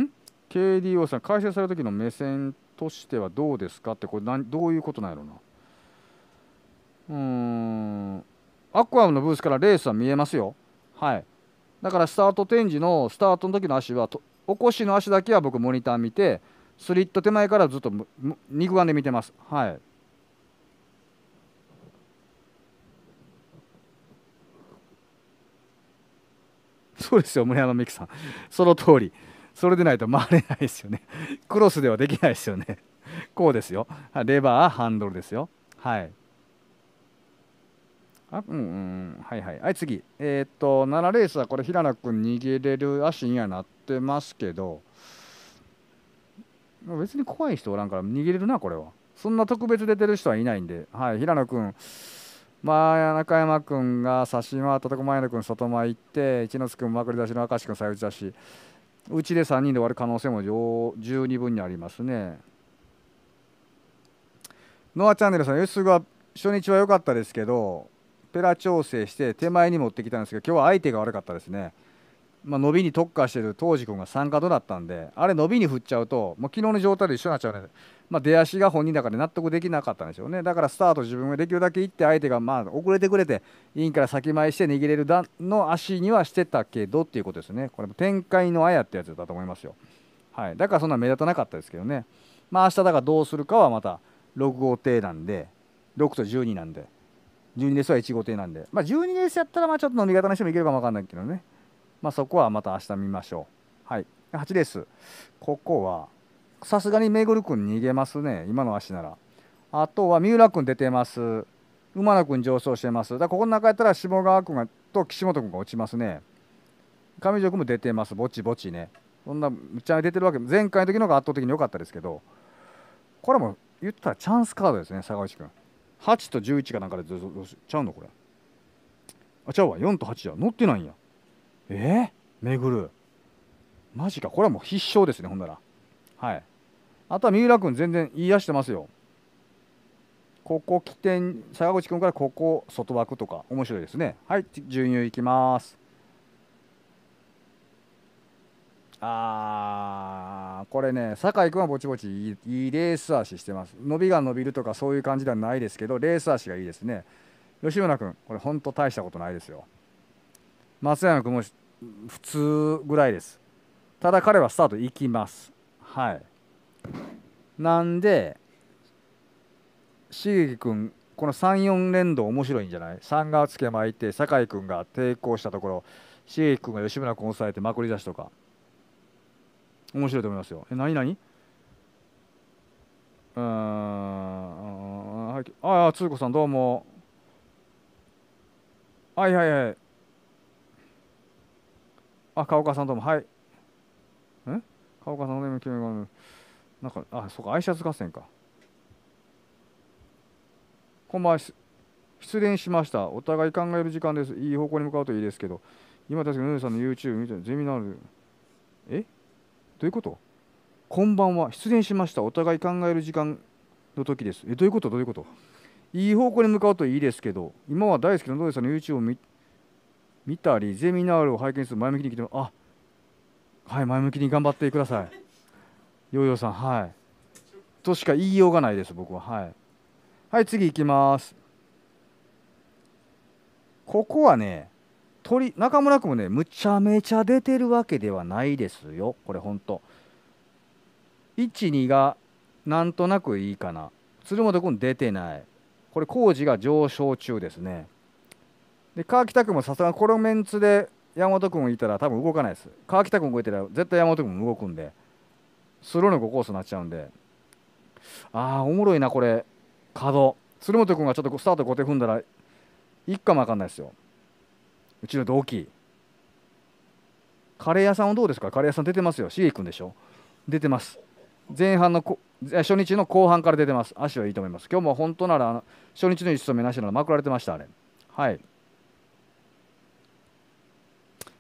ん KDO さん改正された時の目線としてはどうですかってこれ何どういうことなんやろうなうんアクアムのブースからレースは見えますよはいだからスタート展示のスタートの時の足は起こしの足だけは僕モニター見てスリット手前からずっと肉眼で見てます。はいそうですよ、村山美樹さん。その通り。それでないと回れないですよね。クロスではできないですよね。こうですよ。レバー、ハンドルですよ。はい。あうんうんはいはいはい次えー、っと7レースはこれ平野君逃げれる足にはなってますけど別に怖い人おらんから逃げれるなこれはそんな特別出てる人はいないんで、はい、平野君まあ、中山君が差し回ったとこ前野君外前行って一之輔君まくり出しの明石君最打ちだしうちで3人で終わる可能性も十二分にありますねノアチャンネルさん吉すが初日は良かったですけどペラ調整して手前に持ってきたんですけど今日は相手が悪かったですね、まあ、伸びに特化してる当時君が3カードだったんであれ伸びに振っちゃうともう昨日の状態で一緒になっちゃうの、ね、で、まあ、出足が本人だから納得できなかったんでしょうねだからスタート自分ができるだけ行って相手がまあ遅れてくれてインから先前して逃げれるだの足にはしてたけどっていうことですねこれも展開のあやってやつだと思いますよ、はい、だからそんな目立たなかったですけどねまあ明日だからどうするかはまた6号艇なんで6と12なんで12レースは1号艇なんで、まあ、12レースやったらまあちょっと飲み方の人もいけるかもわかんないけどね、まあ、そこはまた明日見ましょう。はい、8レース、ここはさすがにめぐる君逃げますね、今の足なら。あとは三浦君出てます、馬野君上昇してます、だからここの中やったら下川君がと岸本君が落ちますね。上条君も出てます、ぼちぼちね。そんなむちゃ出てるわけ、前回の時の方が圧倒的に良かったですけど、これも言ったらチャンスカードですね、坂内君。8と11かなんかでどうしちゃうのこれあちゃうわ4と8じゃ乗ってないんやえめ巡るマジかこれはもう必勝ですねほんならはいあとは三浦君全然言い出してますよここ起点坂口君からここ外枠とか面白いですねはい準優いきますあーこれね酒井君はぼちぼちいいレース足してます伸びが伸びるとかそういう感じではないですけどレース足がいいですね吉村君これほんと大したことないですよ松山君も普通ぐらいですただ彼はスタート行きますはいなんで茂木君この34連動面白いんじゃない ?3 がつけ巻いて酒井君が抵抗したところ茂木君が吉村君を抑えてまくり出しとか面白いと思いますよ。え、何何うん、はい、ああ、つうこさんどうも。はいはいはい。あ、川岡さんどうも、はい。ん川岡さんの夢、ね、なんか、あ、そうか、挨拶合戦か。こんばんは、失恋しました。お互い考える時間です。いい方向に向かうといいですけど、今確かにヌーさんの YouTube 見て、ゼミナール、えどういうことこんばんは。失恋しました。お互い考える時間の時です。え、どういうことどういうこといい方向に向かうといいですけど、今は大好きな野崎さんの YouTube を見見たり、ゼミナールを拝見する前向きに来ても、あはい、前向きに頑張ってください。ヨーヨーさん、はい。としか言いようがないです、僕は。はい。はい、次いきます。ここはね、鳥中村君もねむちゃめちゃ出てるわけではないですよこれほんと12がなんとなくいいかな鶴本君出てないこれ工事が上昇中ですねで川北君もさすがこのメンツで山本君いたら多分動かないです川北君動いてたら絶対山本君も動くんでスローの5コースになっちゃうんでああおもろいなこれ角鶴本君がちょっとスタート後手踏んだら一かも分かんないですようちの同期カレー屋さんはどうですかカレー屋さん出てますよ茂樹君でしょ出てます前半のこ初日の後半から出てます足はいいと思います今日も本当なら初日の一層目なしならまくられてましたあれはい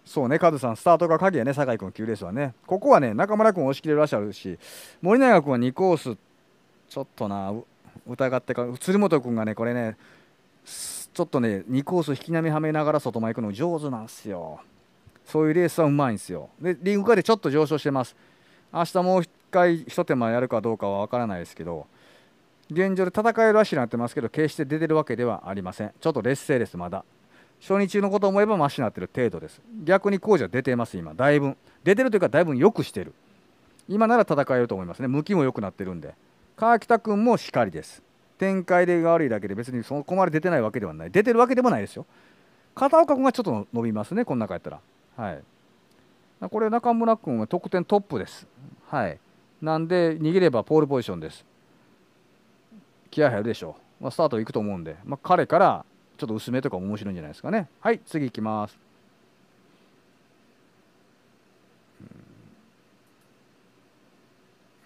そうね、カズさん、スタートが鍵やね、酒井君、9レースはね。ここはね、中村君押し切れるらっしゃるし、森永君は2コース、ちょっとな、疑ってか、鶴本君がね、これね、ちょっとね2コース引きなみはめながら外前行くの上手なんですよそういうレースはうまいんですよでリングカーでちょっと上昇してます明日もう1回一手間やるかどうかは分からないですけど現状で戦える足になってますけど決して出てるわけではありませんちょっと劣勢ですまだ初日のことを思えばマシになってる程度です逆に工事は出てます今だいぶ出てるというかだいぶよくしてる今なら戦えると思いますね向きも良くなってるんで川北君もしかりです展開で悪いだけで別にそこまで出てないわけではない出てるわけでもないですよ片岡君がちょっと伸びますねこの中やったらはいこれ中村君は得点トップですはいなんで逃げればポールポジションです気合入るでしょう、まあ、スタートいくと思うんで、まあ、彼からちょっと薄めとか面白いんじゃないですかねはい次いきます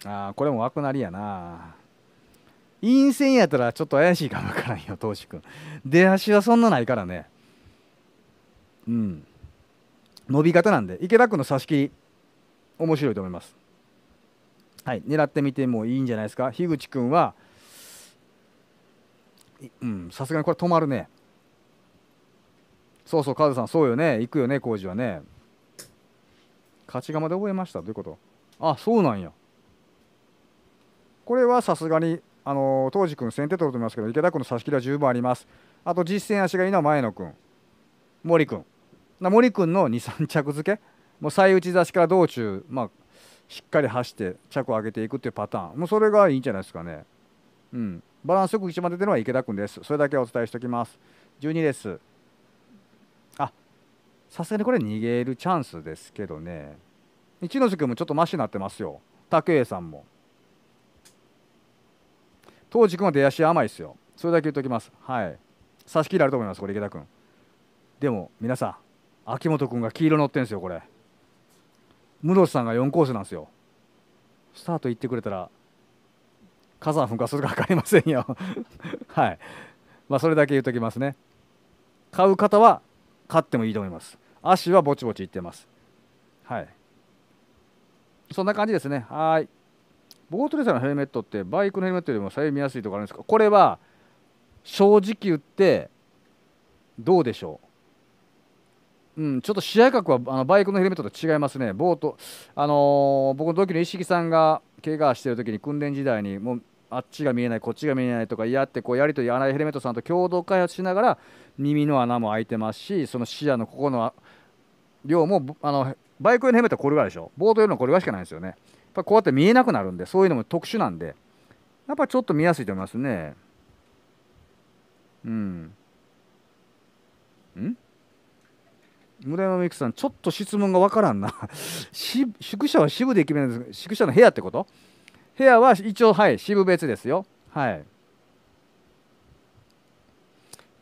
ああこれも枠なりやな陰線やったらちょっと怪しいかもわからんよ投手君出足はそんなないからねうん伸び方なんで池田君の差し切り面白いと思いますはい狙ってみてもいいんじゃないですか樋口君はうんさすがにこれ止まるねそうそうカズさんそうよね行くよね工事はね勝ち釜で覚えましたどういうことあそうなんやこれはさすがにあの当時君先手取ると思いますけど池田君の差し切りは十分ありますあと実戦足がいいのは前野君森君森君の23着付けもう最内差しから道中、まあ、しっかり走って着を上げていくっていうパターンもうそれがいいんじゃないですかね、うん、バランスよく一番出てるのは池田君ですそれだけお伝えしておきます12レースあさすがにこれ逃げるチャンスですけどね一ノ瀬君もちょっとマシになってますよ武栄さんも当時君は出足甘いですよそれだけ言っときますはい差し切りあると思いますこれ池田君でも皆さん秋元君が黄色乗ってんですよこれ室さんが4コースなんですよスタート行ってくれたら火山噴火するか分かりませんよ [laughs] はいまあそれだけ言っときますね買う方は買ってもいいと思います足はぼちぼちいってますはいそんな感じですねはいボートレーサーのヘルメットってバイクのヘルメットよりもさみやすいとかあるんですかこれは正直言ってどうでしょううん、ちょっと視野角はあのバイクのヘルメットと違いますね。ボート、あのー、僕の同期の石木さんが怪我してる時に訓練時代にもうあっちが見えないこっちが見えないとか嫌ってこうやりとり穴いヘルメットさんと共同開発しながら耳の穴も開いてますしその視野のここの量もあのバイク用のヘルメットはこれぐらいでしょボード用のこれぐらいしかないんですよねやっぱこうやって見えなくなるんでそういうのも特殊なんでやっぱちょっと見やすいと思いますねうんん村山美樹さんちょっと質問がわからんな [laughs] 宿舎は支部で決めるんです宿舎の部屋ってこと部屋は一応はい支部別ですよはい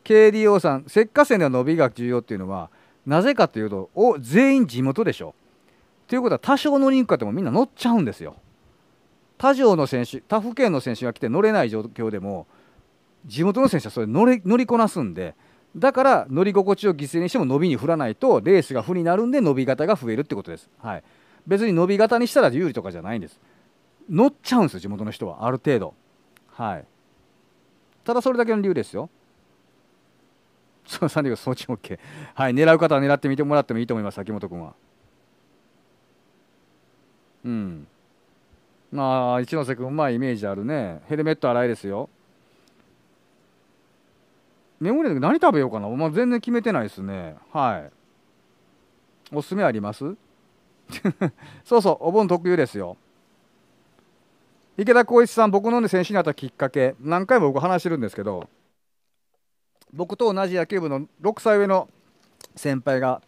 KDO さん、石化線では伸びが重要っていうのは、なぜかというとお全員地元でしょということは多少乗りにくかてもみんな乗っちゃうんですよ他条の選手他府県の選手が来て乗れない状況でも地元の選手はそれ乗り乗りこなすんでだから乗り心地を犠牲にしても伸びに振らないとレースが負になるんで伸び型が増えるってことです、はい、別に伸び型にしたら有利とかじゃないんです乗っちゃうんですよ地元の人はある程度はいただそれだけの理由ですよその3人が装 OK、はい、狙う方は狙ってみてもらってもいいと思います秋元君はうんまあ一ノ瀬君うまいイメージあるねヘルメット荒いですよメモリー何食べようかな、まあ、全然決めてないですねはいおすすめあります [laughs] そうそうお盆特有ですよ池田光一さん僕の、ね、先週になったきっかけ何回も僕話してるんですけど僕と同じ野球部の6歳上の先輩が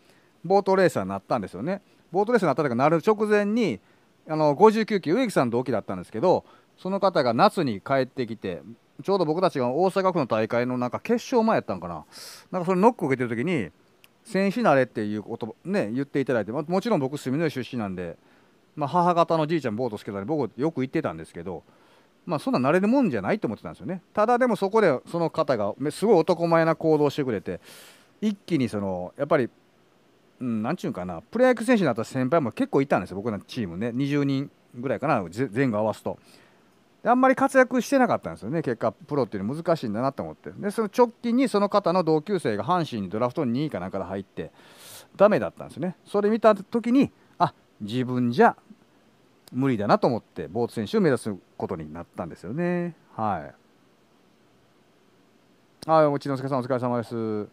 ボートレーサーになったんですよね。ボートレーサーになったというかなる直前にあの59期植木さん同期だったんですけどその方が夏に帰ってきてちょうど僕たちが大阪府の大会のなんか決勝前やったんかななんかそれノック受けてる時に選手慣れっていうことね言っていただいて、まもちろん僕住之江出身なんで、まあ、母方のじいちゃんボート好きたんで僕よく行ってたんですけどまあそんな慣れるもんじゃないと思ってたんですよねただでもそこでその方がすごい男前な行動をしてくれて一気にそのやっぱり何、うん、ちゅうんかなプロ野球選手になった先輩も結構いたんですよ僕のチームね20人ぐらいかな前後合わすとあんまり活躍してなかったんですよね結果プロっていうの難しいんだなと思ってでその直近にその方の同級生が阪神にドラフト2位かなんかで入ってダメだったんですよねそれ見た時にあ自分じゃ無理だなと思ってボート選手を目指すことになったんですよね。はい。あ、のすけさんお疲れ様です。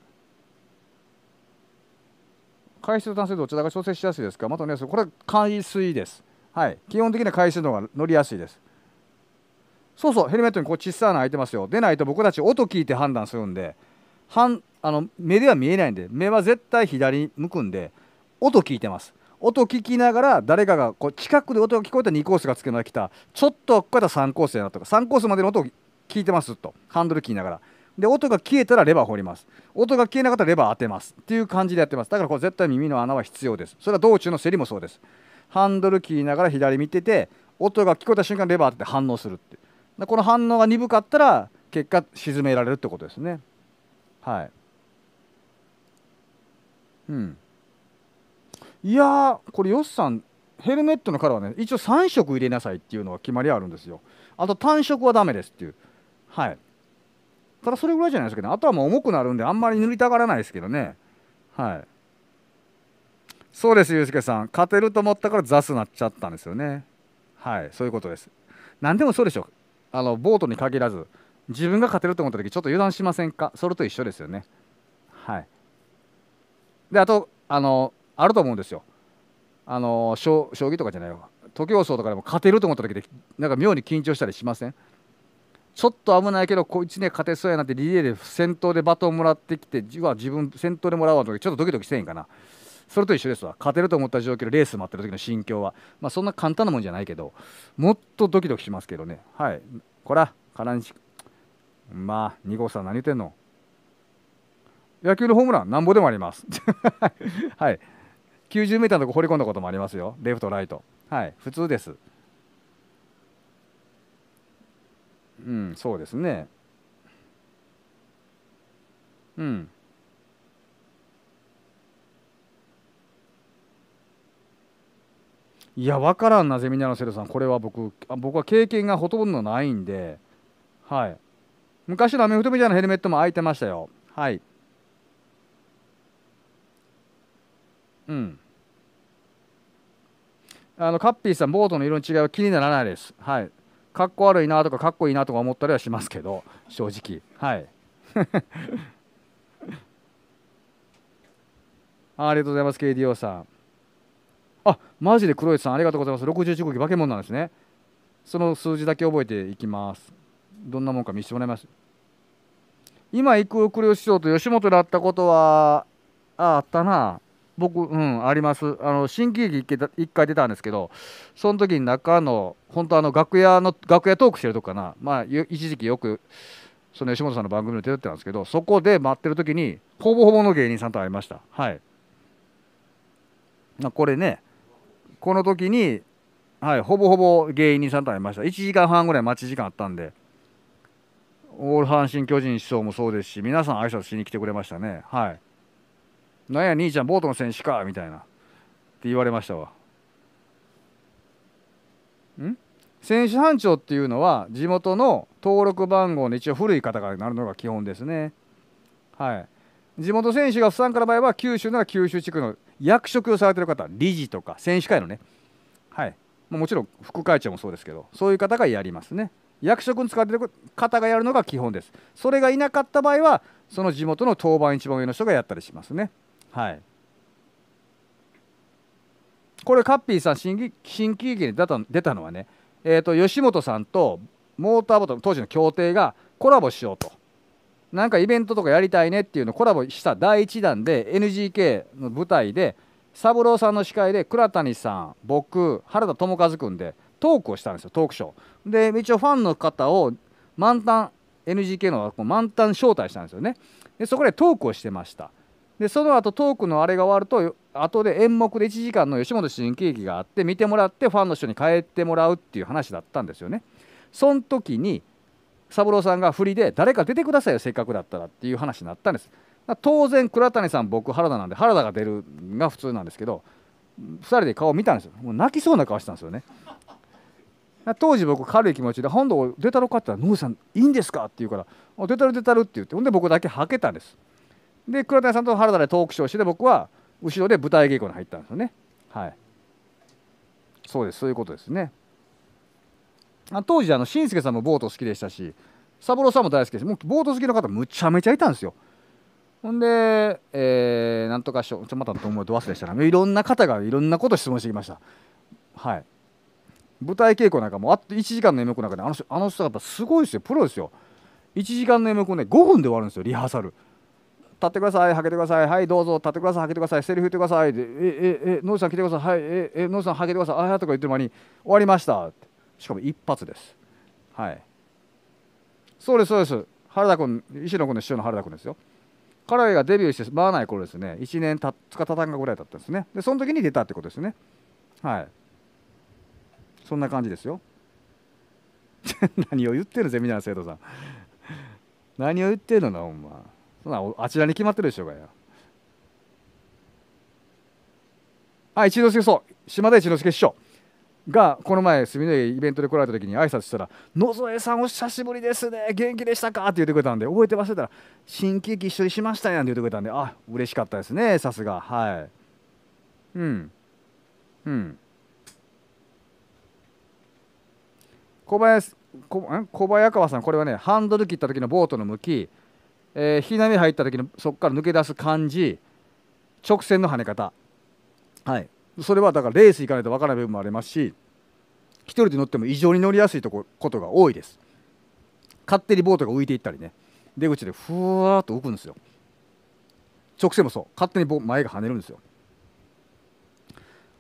海水と淡水どちらが調整しやすいですかまたね、これ海水です。はい。基本的な海水の方が乗りやすいです。そうそう、ヘルメットにこう小さな穴開いてますよ。出ないと僕たち音聞いて判断するんで、はんあの目では見えないんで、目は絶対左向くんで、音聞いてます。音聞きながら誰かがこう近くで音が聞こえたら2コースがつけまきたちょっとこうやったら3コースやなとか3コースまでの音を聞いてますとハンドル聞きながらで音が消えたらレバー掘ります音が消えなかったらレバー当てますっていう感じでやってますだからこう絶対耳の穴は必要ですそれは道中の競りもそうですハンドル聞きながら左見てて音が聞こえた瞬間レバー当てて反応するってでこの反応が鈍かったら結果沈められるってことですねはいうんいやこれヨスさんヘルメットのカラーはね一応3色入れなさいっていうのは決まりあるんですよあと単色はダメですっていうはいただそれぐらいじゃないですけど、ね、あとはもう重くなるんであんまり塗りたがらないですけどねはいそうですユースケさん勝てると思ったから雑なっちゃったんですよねはいそういうことです何でもそうでしょあのボートに限らず自分が勝てると思った時ちょっと油断しませんかそれと一緒ですよねはいであとあのあると思うんですよ。あの将棋とかじゃないよ徒競走とかでも勝てると思った時でなんか妙に緊張したりしませんちょっと危ないけどこいつね勝てそうやなってリレーで先頭でバトンもらってきて自分先頭でもらうわとちょっとドキドキせんかなそれと一緒ですわ勝てると思った状況でレース待ってる時の心境はまあそんな簡単なもんじゃないけどもっとドキドキしますけどねはいこらからんまあ2号さん何言ってんの野球のホームランなんぼでもあります [laughs] はい90メーターのとこ放り込んだこともありますよ。レフト、ライト。はい、普通です。うん、そうですね。うん。いや、分からんな、ゼミナーのセルさん。これは僕、あ僕は経験がほとんどないんで、はい。昔のアメフトみたいなヘルメットも開いてましたよ。はい。うんあのカッピーさんボートの色の違いは気にならないですはいかっこ悪いなとかかっこいいなとか思ったりはしますけど正直はい [laughs] ありがとうございます KDO さんあマジで黒石さんありがとうございます61号機化け物なんですねその数字だけ覚えていきますどんなもんか見せてもらいます今行く黒石師匠と吉本だったことはああったな僕、うん、あります。あの新喜劇1回出たんですけど、その時に中の、本当あの楽屋の、楽屋トークしてるとこかな、まあ、一時期よく、その吉本さんの番組打出てたんですけど、そこで待ってる時に、ほぼほぼの芸人さんと会いました。はい。まあ、これね、この時に、はい、ほぼほぼ芸人さんと会いました。1時間半ぐらい待ち時間あったんで、オール阪神・巨人師匠もそうですし、皆さん挨拶しに来てくれましたね。はい。「なんや兄ちゃんボートの選手か」みたいなって言われましたわ。ん選手班長っていうのは地元の登録番号の一応古い方からなるのが基本ですね。はい、地元選手が不参加の場合は九州なら九州地区の役職をされてる方理事とか選手会のね、はい、もちろん副会長もそうですけどそういう方がやりますね。役職に使ってる方がやるのが基本です。それがいなかった場合はその地元の当番一番上の人がやったりしますね。はいこれカッピーさん新喜劇に出た出たのはね、えーと、吉本さんとモーターボトル当時の協定がコラボしようとなんかイベントとかやりたいねっていうのをコラボした第1弾で NGK の舞台で三郎さんの司会で倉谷さん僕原田智和君でトークをしたんですよトークショーで一応ファンの方を満タン NGK の満タン招待したんですよねでそこでトークをしてましたでその後トークのあれが終わると後で演目で1時間の吉本新喜劇があって見てもらってファンの人に帰ってもらうっていう話だったんですよね。その時に三郎さんが振りで誰か出てくださいよせっかくだったらっていう話になったんです。当然倉谷さん僕原田なんで原田が出るが普通なんですけど2人で顔見たんですよもう泣きそうな顔したんですよね当時僕軽い気持ちで「本土出たろか?」って言ったら「ノブさんいいんですか?」って言うから「出たる出たる」って言ってほんで僕だけはけたんですで倉谷さんと原田でトークショーして僕は後ろで舞台稽古に入ったんですよねはいそうですそういうことですねあ当時あの新助さんもボート好きでしたし三郎さんも大好きですもうボート好きの方むちゃめちゃいたんですよほんで、えー、なんとかしょちょまたと思うと忘れしたら、ね、いろんな方がいろんなこと質問してきましたはい舞台稽古なんかもあと1時間の M 子の中であの人あの人ぱすごいですよプロですよ1時間の M をね5分で終わるんですよリハーサル立ってください、はけてください、はい、どうぞ、立ってください、はけてください、セリフ言ってください、でえ、え、え、ノーさん来てください、はい、え、え、ノーさんはけてください、ああとか言ってる間に、終わりました。しかも一発です。はい。そうです、そうです。原田君、石野君の師匠の原田君ですよ。彼がデビューして間ない頃ですね、1年たつかたたんかぐらいだったんですね。で、その時に出たってことですね。はい。そんな感じですよ。[laughs] 何を言ってるぜ、みんなの生徒さん。何を言ってるのな、ほんま。そんなあちらに決まってるでしょうがよあ一之輔そう島田一之輔師匠がこの前住のイベントで来られた時に挨拶したら「野添さんお久しぶりですね元気でしたか?」って言ってくれたんで覚えて忘れたら「新喜劇一緒にしましたやん」って言ってくれたんであ嬉しかったですねさすがはいうんうん小林小小早川さんこれはねハンドル切った時のボートの向きえー、引波入った時のそこから抜け出す感じ直線の跳ね方はいそれはだからレース行かないと分からない部分もありますし1人で乗っても異常に乗りやすいとこことが多いです勝手にボートが浮いていったりね出口でふわっと浮くんですよ直線もそう勝手に前が跳ねるんですよ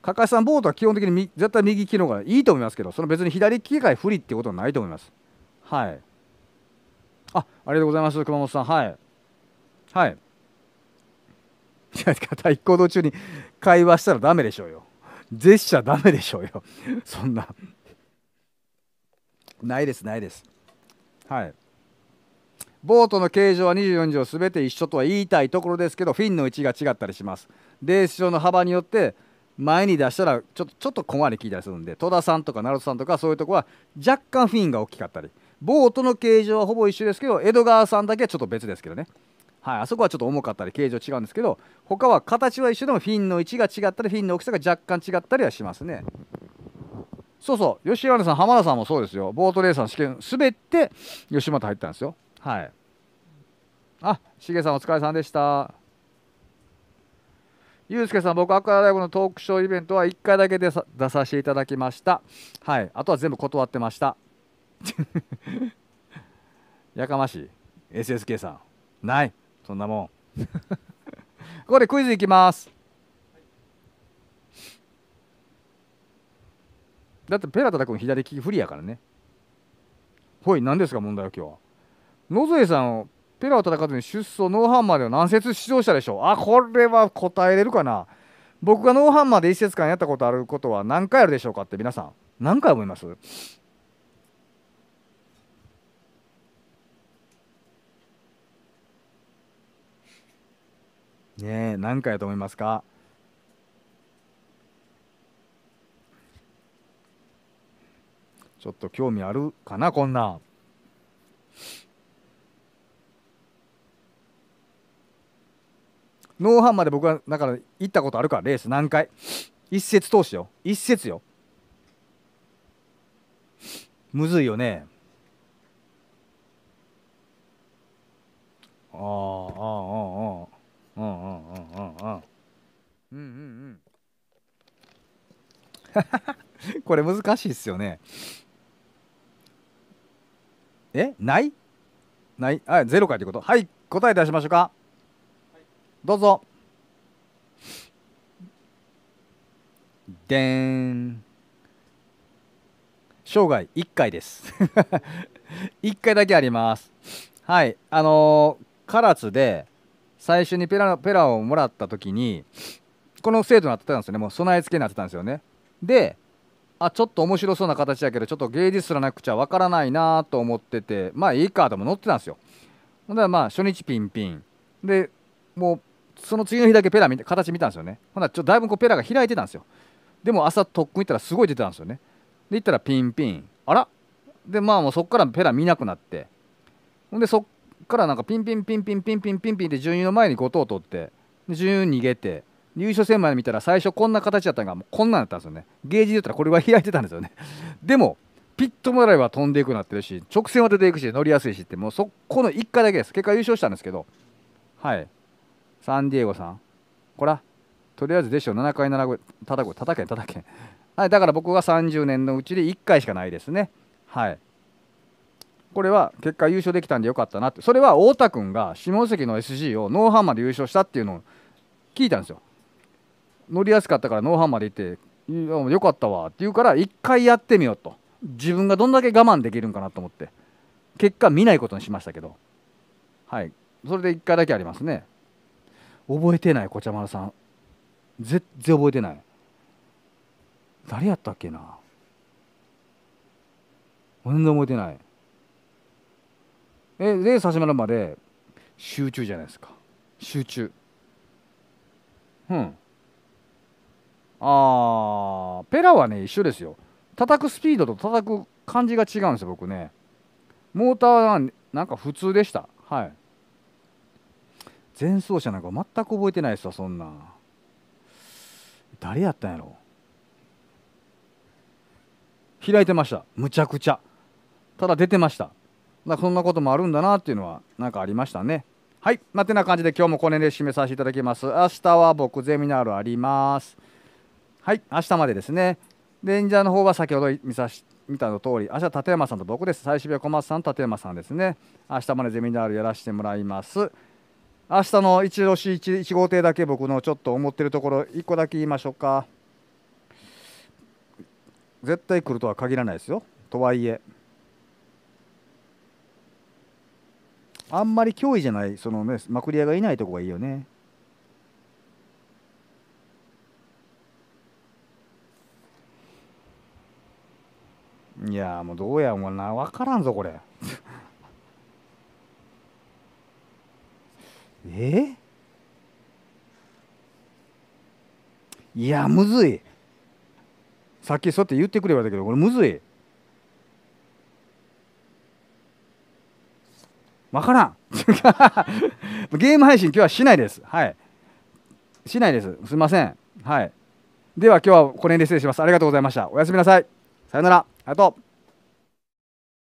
加賀さんボートは基本的に絶対右利きの方がいいと思いますけどその別に左利き以不利ってことはないと思いますはいあありがとうございます熊本さんはいはいいや一行動中に会話したらダメでしょうよ絶しちゃダメでしょうよ [laughs] そんなないですないですはいボートの形状は24畳すべて一緒とは言いたいところですけどフィンの位置が違ったりしますレース上の幅によって前に出したらちょっとちょっと小んり聞いたりするんで戸田さんとか鳴門さんとかそういうとこは若干フィンが大きかったりボートの形状はほぼ一緒ですけど江戸川さんだけはちょっと別ですけどね、はい、あそこはちょっと重かったり形状違うんですけど他は形は一緒でもフィンの位置が違ったりフィンの大きさが若干違ったりはしますねそうそう吉原さん浜田さんもそうですよボートレーサーの試験すべて吉本入ったんですよはいあしげさんお疲れさんでしたゆうすけさん、僕、アクアライブのトークショーイベントは1回だけで出させていただきました。はい。あとは全部断ってました。[laughs] やかましい SSK さんないそんなもんここでクイズいきますだってペラタく君左利き不利やからねほい何ですか問題は今日は野添さんをペラを叩かずに出走ノーハンマーでは何節出場したでしょうあこれは答えれるかな僕がノーハンマーで1節間やったことあることは何回あるでしょうかって皆さん何回思いますねえ、何回やと思いますかちょっと興味あるかな、こんな。ノーハンまで僕はだから行ったことあるからレース何回一節通しよ一節よむずいよねああ [laughs] これ難しいっすよね。えないないあ、ゼロかってことはい、答え出しましょうか。はい、どうぞ。でーん。生涯1回です。1 [laughs] 回だけあります。はい、あのー、唐津で最初にペラペラをもらった時に、この制度になってたんですよね。もう備え付けになってたんですよね。であちょっと面白そうな形だけどちょっと芸術すらなくちゃわからないなと思っててまあいいかとも乗ってたんですよほんならまあ初日ピンピンでもうその次の日だけペラ見て形見たんですよねほんならちょっとだいぶこうペラが開いてたんですよでも朝特訓行ったらすごい出てたんですよねで行ったらピンピンあらでまあもうそっからペラ見なくなってほんでそっからなんかピンピンピンピンピンピンピンピンって順位の前に5を取って順位逃げて優勝戦まで見たら最初こんな形だったのがもうこんなんだったんですよねゲージで言ったらこれは開いてたんですよね [laughs] でもピットもらいは飛んでいくなってるし直線は出ていくし乗りやすいしってもうそこの1回だけです結果優勝したんですけどはいサンディエゴさんこらとりあえずでしょ7回7回叩く叩け叩けはいだから僕は30年のうちで1回しかないですねはいこれは結果優勝できたんでよかったなってそれは太田君が下関の SG をノーハンマーで優勝したっていうのを聞いたんですよ乗りやすかったからノーハンまで行って「よかったわ」って言うから一回やってみようと自分がどんだけ我慢できるんかなと思って結果見ないことにしましたけどはいそれで一回だけありますね覚えてないこちゃまるさん全然覚えてない誰やったっけな全然覚えてないえで始まるまで集中じゃないですか集中うんあペラはね一緒ですよ叩くスピードと叩く感じが違うんですよ僕ねモーターはなんか普通でしたはい前奏者なんか全く覚えてないですわそんな誰やったんやろ開いてましたむちゃくちゃただ出てましたあ、そんなこともあるんだなっていうのはなんかありましたねはいまあ、てな感じで今日もこの辺で締めさせていただきます明日は僕ゼミナールありますはい明日までですねレンジャーの方は先ほど見さし見たの通り明日立山さんと僕です最終日は小松さん立山さんですね明日までゼミナールやらせてもらいます明日の一押し 1, 1号艇だけ僕のちょっと思ってるところ1個だけ言いましょうか絶対来るとは限らないですよとはいえあんまり脅威じゃないそのねまくり屋がいないとこがいいよねいやもうどうやもうな分からんぞこれ [laughs] えいやむずいさっきそうやって言ってくればたけどこれむずい分からん [laughs] ゲーム配信今日はしないですはいしないですすいませんはいでは今日はこれで失礼しますありがとうございましたおやすみなさいさよなら好，到。